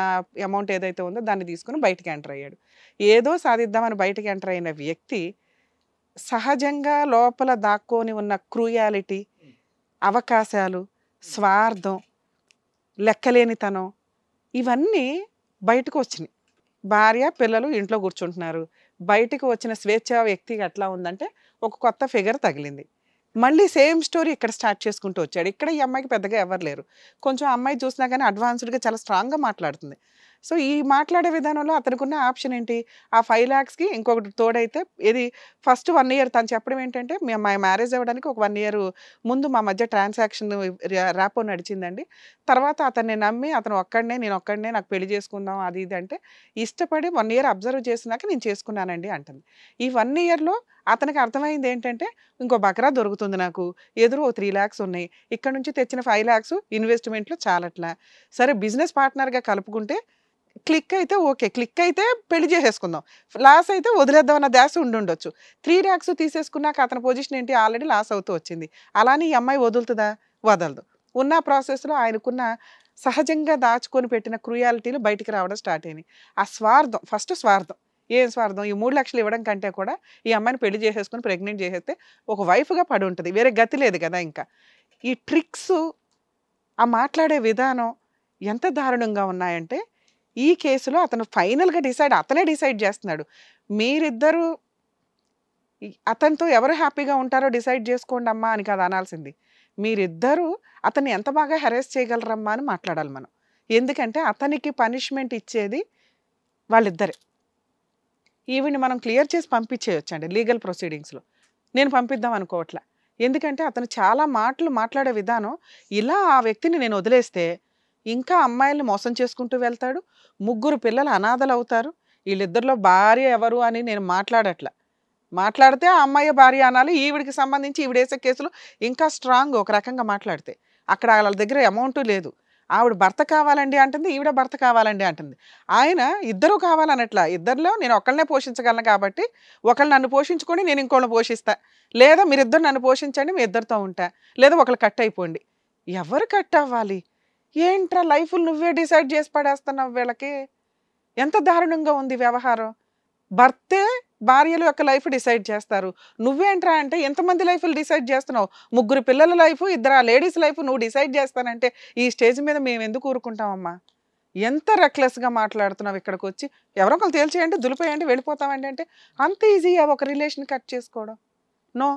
అమౌంట్ ఏదైతే ఉందో దాన్ని తీసుకుని బయటికి ఎంటర్ అయ్యాడు ఏదో సాధిద్దామని బయటికి ఎంటర్ అయిన వ్యక్తి సహజంగా లోపల దాక్కొని ఉన్న క్రూయాలిటీ అవకాశాలు స్వార్థం లెక్కలేనితనం ఇవన్నీ బయటకు వచ్చినాయి భార్య పిల్లలు ఇంట్లో కూర్చుంటున్నారు బయటకు వచ్చిన స్వేచ్ఛ వ్యక్తి ఎట్లా ఉందంటే ఒక కొత్త ఫిగర్ తగిలింది మళ్ళీ సేమ్ స్టోరీ ఇక్కడ స్టార్ట్ చేసుకుంటూ వచ్చాడు ఇక్కడ ఈ అమ్మాయికి పెద్దగా ఎవరు లేరు కొంచెం అమ్మాయి చూసినా కానీ అడ్వాన్స్డ్గా చాలా స్ట్రాంగ్గా మాట్లాడుతుంది సో ఈ మాట్లాడే విధానంలో అతనికి ఆప్షన్ ఏంటి ఆ ఫైవ్ ల్యాక్స్కి ఇంకొకటి తోడైతే ఇది ఫస్ట్ వన్ ఇయర్ తను చెప్పడం ఏంటంటే మేము మా మ్యారేజ్ అవ్వడానికి ఒక వన్ ఇయర్ ముందు మా మధ్య ట్రాన్సాక్షన్ ర్యాపో నడిచిందండి తర్వాత అతన్ని నమ్మి అతను ఒక్కడనే నేను ఒక్కడనే నాకు పెళ్లి చేసుకుందాం అది ఇది అంటే ఇష్టపడి వన్ ఇయర్ అబ్జర్వ్ చేసినాక నేను చేసుకున్నానండి అంటుంది ఈ వన్ ఇయర్లో అతనికి అర్థమైంది ఏంటంటే ఇంకో బకరా దొరుకుతుంది నాకు ఎదురు ఓ త్రీ ల్యాక్స్ ఉన్నాయి ఇక్కడ నుంచి తెచ్చిన ఫైవ్ ల్యాక్స్ ఇన్వెస్ట్మెంట్లో చాలట్లా సరే బిజినెస్ పార్ట్నర్గా కలుపుకుంటే క్లిక్ అయితే ఓకే క్లిక్ అయితే పెళ్లి చేసేసుకుందాం లాస్ అయితే వదిలేద్దాం అన్న దాస ఉండుండొచ్చు త్రీ ర్యాక్స్ తీసేసుకున్నాక అతని పొజిషన్ ఏంటి ఆల్రెడీ లాస్ అవుతూ వచ్చింది అలానే ఈ అమ్మాయి వదులుతుందా వదలదు ఉన్న ప్రాసెస్లో ఆయనకున్న సహజంగా దాచుకొని పెట్టిన క్రుయాలిటీలు బయటికి రావడం స్టార్ట్ అయినాయి ఆ స్వార్థం ఫస్ట్ స్వార్థం ఏం స్వార్థం ఈ మూడు లక్షలు ఇవ్వడం కంటే కూడా ఈ అమ్మాయిని పెళ్లి చేసేసుకుని ప్రెగ్నెంట్ చేసేస్తే ఒక వైఫ్గా పడి ఉంటుంది వేరే గతి లేదు కదా ఇంకా ఈ ట్రిక్స్ ఆ మాట్లాడే విధానం ఎంత దారుణంగా ఉన్నాయంటే ఈ కేసులో అతను ఫైనల్గా డిసైడ్ అతనే డిసైడ్ చేస్తున్నాడు మీరిద్దరూ అతనితో ఎవరు హ్యాపీగా ఉంటారో డిసైడ్ చేసుకోండి అమ్మా అని కాదు అనాల్సింది మీరిద్దరూ అతన్ని ఎంత బాగా హెరాస్ చేయగలరమ్మా అని మాట్లాడాలి మనం ఎందుకంటే అతనికి పనిష్మెంట్ ఇచ్చేది వాళ్ళిద్దరే ఈవిని మనం క్లియర్ చేసి పంపించేయొచ్చండి లీగల్ ప్రొసీడింగ్స్లో నేను పంపిద్దాం అనుకోవట్లే ఎందుకంటే అతను చాలా మాటలు మాట్లాడే విధానం ఇలా ఆ వ్యక్తిని నేను వదిలేస్తే ఇంకా అమ్మాయిల్ని మోసం చేసుకుంటూ వెళ్తాడు ముగ్గురు పిల్లలు అనాథలు అవుతారు వీళ్ళిద్దరిలో భార్య ఎవరు అని నేను మాట్లాడట్లా మాట్లాడితే ఆ అమ్మాయి భార్య అనాలి ఈవిడికి సంబంధించి ఈవిడేసే కేసులు ఇంకా స్ట్రాంగ్ ఒక రకంగా మాట్లాడితే అక్కడ వాళ్ళ దగ్గర అమౌంట్ లేదు ఆవిడ భర్త కావాలండి అంటుంది ఈవిడ భర్త కావాలండి అంటుంది ఆయన ఇద్దరు కావాలన్నట్లా ఇద్దరిలో నేను ఒకళ్ళనే పోషించగలను కాబట్టి ఒకళ్ళు నన్ను పోషించుకొని నేను ఇంకోళ్ళని పోషిస్తా లేదా మీరిద్దరు నన్ను పోషించండి మీ ఇద్దరితో ఉంటా లేదా ఒకళ్ళు కట్ అయిపోండి ఎవరు కట్ అవ్వాలి ఏంట్రా లైఫ్ నువ్వే డిసైడ్ చేసి పడేస్తున్నావు వీళ్ళకి ఎంత దారుణంగా ఉంది వ్యవహారం భర్తే భార్యలు యొక్క లైఫ్ డిసైడ్ చేస్తారు నువ్వేంట్రా అంటే ఎంతమంది లైఫ్లు డిసైడ్ చేస్తున్నావు ముగ్గురు పిల్లల లైఫ్ ఇద్దరు లేడీస్ లైఫ్ నువ్వు డిసైడ్ చేస్తానంటే ఈ స్టేజ్ మీద మేము ఎందుకు ఊరుకుంటామమ్మా ఎంత రెక్లెస్గా మాట్లాడుతున్నావు ఇక్కడికి వచ్చి ఎవరో ఒకరు తేల్చేయండి దులిపోయండి వెళ్ళిపోతామండి అంటే అంత ఈజీగా ఒక రిలేషన్ కట్ చేసుకోవడం నో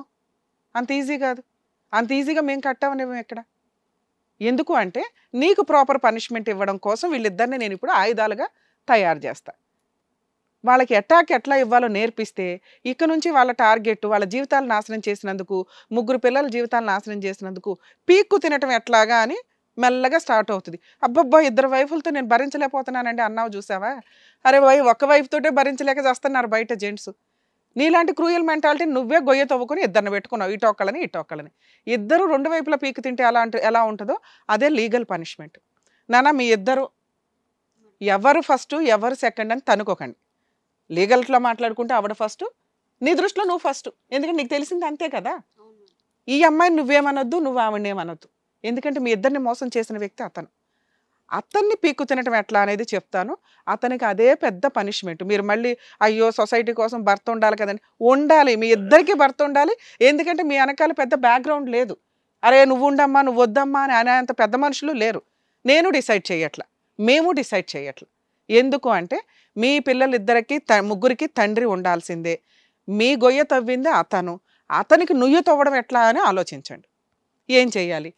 అంత ఈజీ కాదు అంత ఈజీగా మేము కట్టామని ఇక్కడ ఎందుకు అంటే నీకు ప్రాపర్ పనిష్మెంట్ ఇవ్వడం కోసం వీళ్ళిద్దరిని నేను ఇప్పుడు ఆయుధాలుగా తయారు చేస్తా వాళ్ళకి అటాక్ ఎట్లా ఇవ్వాలో నేర్పిస్తే ఇక నుంచి వాళ్ళ టార్గెట్ వాళ్ళ జీవితాలు నాశనం చేసినందుకు ముగ్గురు పిల్లల జీవితాలు నాశనం చేసినందుకు పీక్కు తినటం ఎట్లాగా అని మెల్లగా స్టార్ట్ అవుతుంది అబ్బబ్బా ఇద్దరు వైఫులతో నేను భరించలేకపోతున్నానండి అన్నావు చూసావా అరే వై ఒక వైఫ్తోటే భరించలేక చేస్తున్నారు బయట జెంట్స్ నీలాంటి క్రూయల్ మెంటాలిటీ నువ్వే గొయ్య తవ్వుకొని ఇద్దరిని పెట్టుకున్నావు ఇటు ఇటొక్కలని ఇద్దరు రెండు వైపులా పీకి తింటే ఎలా అంటే ఎలా ఉంటుందో అదే లీగల్ పనిష్మెంట్ నానా మీ ఇద్దరు ఎవరు ఫస్ట్ ఎవరు సెకండ్ అని తనుకోకండి లీగల్ట్లో మాట్లాడుకుంటే ఆవిడ ఫస్ట్ నీ దృష్టిలో నువ్వు ఫస్ట్ ఎందుకంటే నీకు తెలిసింది అంతే కదా ఈ అమ్మాయి నువ్వేమనొద్దు నువ్వు ఆవిడేమనొద్దు ఎందుకంటే మీ ఇద్దరిని మోసం చేసిన వ్యక్తి అతను అతన్ని పీక్కు తినటం ఎట్లా అనేది చెప్తాను అతనికి అదే పెద్ద పనిష్మెంట్ మీరు మళ్ళీ అయ్యో సొసైటీ కోసం భర్త ఉండాలి కదండి ఉండాలి మీ ఇద్దరికి భర్త ఉండాలి ఎందుకంటే మీ వెనకాల పెద్ద బ్యాక్గ్రౌండ్ లేదు అరే నువ్వు ఉండమ్మా నువ్వు వద్దమ్మా అని అంత పెద్ద మనుషులు లేరు నేను డిసైడ్ చేయట్ల మేము డిసైడ్ చేయట్ల ఎందుకు అంటే మీ పిల్లలిద్దరికి త ముగ్గురికి తండ్రి ఉండాల్సిందే మీ గొయ్య తవ్విందే అతను అతనికి నుయ్యి తవ్వడం ఎట్లా అని ఆలోచించండి ఏం చేయాలి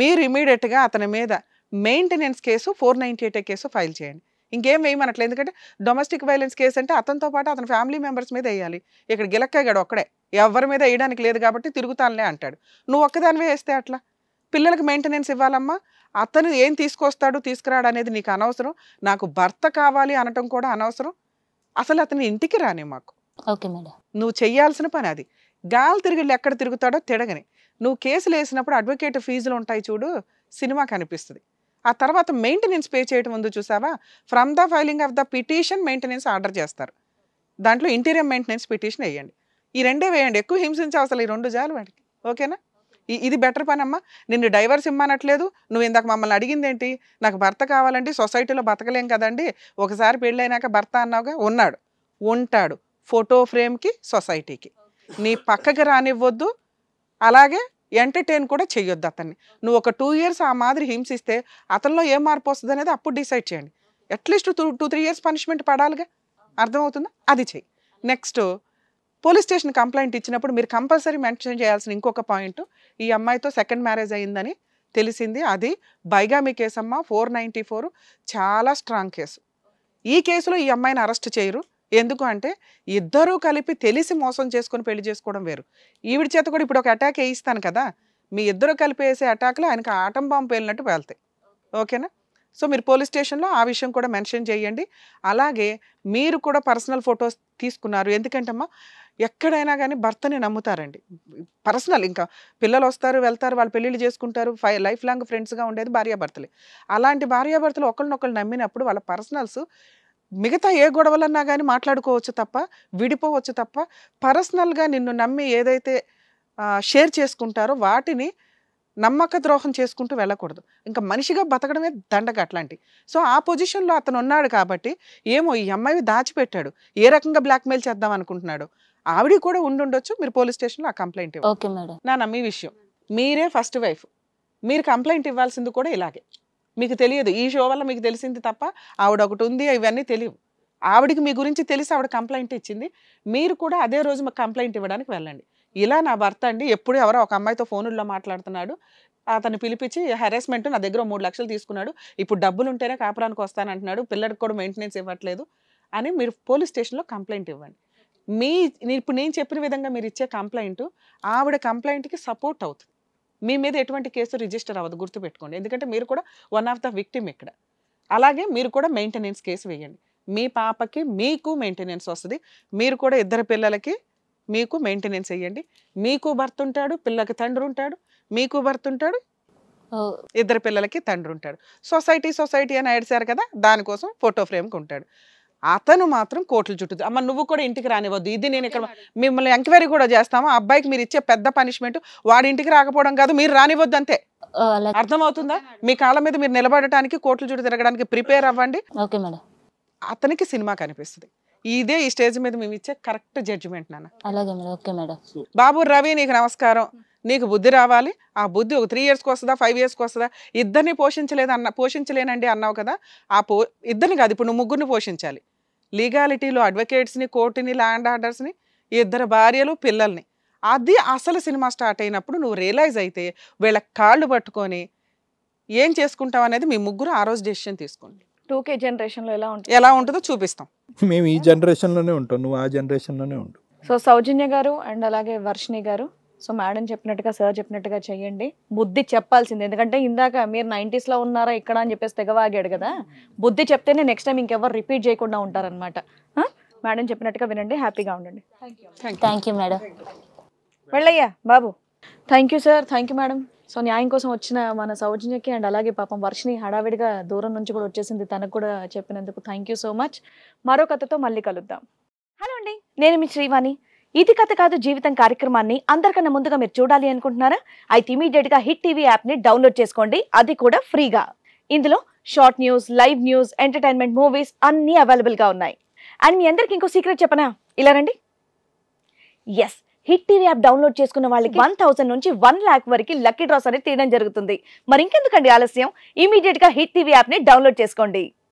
మీరు ఇమీడియట్గా అతని మీద maintenance case four ninety eight case file చేయండి ఇంకేం వేయమనట్లేదు ఎందుకంటే డొమెస్టిక్ వైలెన్స్ కేసు అంటే అతనితో పాటు అతని ఫ్యామిలీ మెంబర్స్ మీద వేయాలి ఇక్కడ గడు ఒక్కడే ఎవరి మీద వేయడానికి లేదు కాబట్టి తిరుగుతానులే అంటాడు నువ్వు ఒక్కదానివే వేస్తే అట్లా పిల్లలకు మెయింటెనెన్స్ ఇవ్వాలమ్మా అతను ఏం తీసుకొస్తాడు తీసుకురాడు అనేది నీకు అనవసరం నాకు భర్త కావాలి అనటం కూడా అనవసరం అసలు అతని ఇంటికి రాని మాకు ఓకే మేడం నువ్వు చేయాల్సిన పని అది గాలి తిరిగిళ్ళు ఎక్కడ తిరుగుతాడో తిడగని నువ్వు కేసులు వేసినప్పుడు అడ్వకేట్ ఫీజులు ఉంటాయి చూడు సినిమా కనిపిస్తుంది ఆ తర్వాత మెయింటెనెన్స్ పే చేయడం ముందు చూసావా from the filing of the petition maintenance order చేస్తారు దాంట్లో ఇంటీరియర్ మెయింటెనెన్స్ పిటిషన్ వేయండి ఈ రెండే వేయండి ఎక్కువ హింసించే అసలు ఈ రెండు జాలు వాడికి ఓకేనా ఇది బెటర్ పని అమ్మా నిన్ను డైవర్స్ ఇమ్మనట్లేదు నువ్వు ఇందాక మమ్మల్ని అడిగింది ఏంటి నాకు భర్త కావాలంటే సొసైటీలో బతకలేం కదండి ఒకసారి పెళ్ళైనాక భర్త అన్నావుగా ఉన్నాడు ఉంటాడు ఫోటో ఫ్రేమ్కి సొసైటీకి నీ పక్కకి రానివ్వద్దు అలాగే ఎంటర్టైన్ కూడా చేయొద్దు అతన్ని నువ్వు ఒక టూ ఇయర్స్ ఆ మాదిరి హింసిస్తే అతనిలో ఏం మార్పు వస్తుంది అనేది అప్పుడు డిసైడ్ చేయండి at least two two three years punishment పడాలిగా అర్థమవుతుందా అది చెయ్యి నెక్స్ట్ పోలీస్ స్టేషన్ కంప్లైంట్ ఇచ్చినప్పుడు మీరు కంపల్సరీ మెన్షన్ చేయాల్సిన ఇంకొక పాయింట్ ఈ అమ్మాయితో సెకండ్ మ్యారేజ్ అయిందని తెలిసింది అది బైగామి కేసమ్మ ఫోర్ నైంటీ ఫోర్ చాలా స్ట్రాంగ్ కేసు ఈ కేసులో ఈ అమ్మాయిని అరెస్ట్ చేయరు ఎందుకు అంటే ఇద్దరూ కలిపి తెలిసి మోసం చేసుకుని పెళ్లి చేసుకోవడం వేరు ఈవిడ చేత కూడా ఇప్పుడు ఒక అటాక్ వేయిస్తాను కదా మీ ఇద్దరు కలిపి వేసే అటాక్లో ఆయనకు ఆటం బాంబు పేలినట్టు పేలుతాయి ఓకేనా సో మీరు పోలీస్ స్టేషన్లో ఆ విషయం కూడా మెన్షన్ చేయండి అలాగే మీరు కూడా పర్సనల్ ఫొటోస్ తీసుకున్నారు ఎందుకంటమ్మా ఎక్కడైనా కానీ భర్తని నమ్ముతారండి పర్సనల్ ఇంకా పిల్లలు వస్తారు వెళ్తారు వాళ్ళు పెళ్ళిళ్ళు చేసుకుంటారు ఫై లైఫ్ లాంగ్ ఫ్రెండ్స్గా ఉండేది భార్యాభర్తలే అలాంటి భార్యాభర్తలు ఒకరినొకరు నమ్మినప్పుడు వాళ్ళ పర్సనల్స్ మిగతా ఏ గొడవలన్నా కానీ మాట్లాడుకోవచ్చు తప్ప విడిపోవచ్చు తప్ప పర్సనల్గా నిన్ను నమ్మి ఏదైతే షేర్ చేసుకుంటారో వాటిని నమ్మక ద్రోహం చేసుకుంటూ వెళ్ళకూడదు ఇంకా మనిషిగా బతకడమే దండగ అట్లాంటి సో ఆ పొజిషన్లో అతను ఉన్నాడు కాబట్టి ఏమో ఈ అమ్మాయి దాచిపెట్టాడు ఏ రకంగా బ్లాక్మెయిల్ చేద్దాం అనుకుంటున్నాడు ఆవిడ కూడా ఉండుండొచ్చు మీరు పోలీస్ స్టేషన్లో ఆ కంప్లైంట్ ఇవ్వండి నా నమ్మి విషయం మీరే ఫస్ట్ వైఫ్ మీరు కంప్లైంట్ ఇవ్వాల్సింది కూడా ఇలాగే మీకు తెలియదు ఈ షో వల్ల మీకు తెలిసింది తప్ప ఆవిడ ఒకటి ఉంది ఇవన్నీ తెలియవు ఆవిడకి మీ గురించి తెలిసి ఆవిడ కంప్లైంట్ ఇచ్చింది మీరు కూడా అదే రోజు మాకు కంప్లైంట్ ఇవ్వడానికి వెళ్ళండి ఇలా నా భర్త అండి ఎప్పుడు ఎవరో ఒక అమ్మాయితో ఫోనుల్లో మాట్లాడుతున్నాడు అతను పిలిపించి హెరాస్మెంట్ నా దగ్గర మూడు లక్షలు తీసుకున్నాడు ఇప్పుడు డబ్బులు ఉంటేనే కాపురానికి వస్తానంటున్నాడు పిల్లడికి కూడా మెయింటెనెన్స్ ఇవ్వట్లేదు అని మీరు పోలీస్ స్టేషన్లో కంప్లైంట్ ఇవ్వండి మీ ఇప్పుడు నేను చెప్పిన విధంగా మీరు ఇచ్చే కంప్లైంట్ ఆవిడ కంప్లైంట్కి సపోర్ట్ అవుతుంది మీ మీద ఎటువంటి కేసు రిజిస్టర్ అవ్వదు గుర్తుపెట్టుకోండి ఎందుకంటే మీరు కూడా వన్ ఆఫ్ ద విక్టిమ్ ఇక్కడ అలాగే మీరు కూడా మెయింటెనెన్స్ కేసు వేయండి మీ పాపకి మీకు మెయింటెనెన్స్ వస్తుంది మీరు కూడా ఇద్దరు పిల్లలకి మీకు మెయింటెనెన్స్ వేయండి మీకు భర్త ఉంటాడు పిల్లకి తండ్రి ఉంటాడు మీకు భర్త ఉంటాడు ఇద్దరు పిల్లలకి తండ్రి ఉంటాడు సొసైటీ సొసైటీ అని ఏడిశారు కదా దానికోసం ఫోటో ఫ్రేమ్కి ఉంటాడు అతను మాత్రం కోట్లు చుట్టూ అమ్మ నువ్వు కూడా ఇంటికి రానివ్వద్దు ఇది నేను ఇక్కడ మిమ్మల్ని ఎంక్వైరీ కూడా చేస్తాము అబ్బాయికి మీరు ఇచ్చే పెద్ద పనిష్మెంట్ వాడి ఇంటికి రాకపోవడం కాదు మీరు రానివ్వద్దు అంతే అర్థమవుతుందా మీ కాళ్ళ మీద మీరు నిలబడటానికి కోట్లు చుట్టూ తిరగడానికి ప్రిపేర్ అవ్వండి అతనికి సినిమా కనిపిస్తుంది ఇదే ఈ స్టేజ్ మీద మేము ఇచ్చే కరెక్ట్ జడ్జిమెంట్ నాన్న ఓకే బాబు రవి నీకు నమస్కారం నీకు బుద్ధి రావాలి ఆ బుద్ధి ఒక త్రీ ఇయర్స్కి వస్తుందా ఫైవ్ ఇయర్స్కి వస్తుందా ఇద్దరిని పోషించలేదు అన్న పోషించలేనండి అన్నావు కదా ఆ పో ఇద్దరిని కాదు ఇప్పుడు నువ్వు ముగ్గురిని పోషించాలి లీగాలిటీలో అడ్వకేట్స్ని కోర్టుని ల్యాండ్ ఆర్డర్స్ని ఇద్దరు భార్యలు పిల్లల్ని అది అసలు సినిమా స్టార్ట్ అయినప్పుడు నువ్వు రియలైజ్ అయితే వీళ్ళ కాళ్ళు పట్టుకొని ఏం చేసుకుంటాం అనేది మీ ముగ్గురు ఆ రోజు డెసిషన్ తీసుకోండి టూకే జనరేషన్లో ఎలా ఉంటుంది ఎలా ఉంటుందో చూపిస్తాం మేము ఈ జనరేషన్లోనే ఉంటాం నువ్వు ఆ జనరేషన్లోనే ఉండు సో సౌజన్య గారు అండ్ అలాగే వర్షిణి గారు సో మేడం చెప్పినట్టుగా సార్ చెప్పినట్టుగా చెయ్యండి బుద్ధి చెప్పాల్సింది ఎందుకంటే ఇందాక మీరు నైంటీస్లో ఉన్నారా ఇక్కడ అని చెప్పేసి తెగవాగాడు కదా బుద్ధి చెప్తేనే నెక్స్ట్ టైం ఇంకెవరు రిపీట్ చేయకుండా ఉంటారనమాట మేడం చెప్పినట్టుగా వినండి హ్యాపీగా ఉండండి థ్యాంక్ యూ మేడం వెళ్ళయ్యా బాబు thank you sir thank you madam so న్యాయం కోసం వచ్చిన మన సౌజన్యకి అండ్ అలాగే పాపం వర్షిని హడావిడిగా దూరం నుంచి కూడా వచ్చేసింది తనకు కూడా చెప్పినందుకు థ్యాంక్ యూ సో మచ్ మరో కథతో మళ్ళీ కలుద్దాం హలో అండి నేను మీ శ్రీవాణి ఇది కథ కాదు జీవితం కార్యక్రమాన్ని అందరికన్నా ముందుగా మీరు చూడాలి అనుకుంటున్నారా అయితే ఇమీడియట్ గా హిట్ టీవీ యాప్ ని డౌన్లోడ్ చేసుకోండి అది కూడా ఫ్రీగా ఇందులో short news live news entertainment movies అన్ని అవైలబుల్ గా ఉన్నాయి అండ్ మీ అందరికి ఇంకో సీక్రెట్ చెప్పనా ఇలా రండి yes hit TV app download చేసుకున్న వాళ్ళకి వన్ థౌసండ్ నుంచి వన్ ల్యాక్ వరకు లక్కీ డ్రాస్ అనేది తీయడం జరుగుతుంది మరి ఇంకెందుకండి ఆలస్యం ఇమీడియట్ గా హిట్ టీవీ యాప్ ని డౌన్లోడ్ చేసుకోండి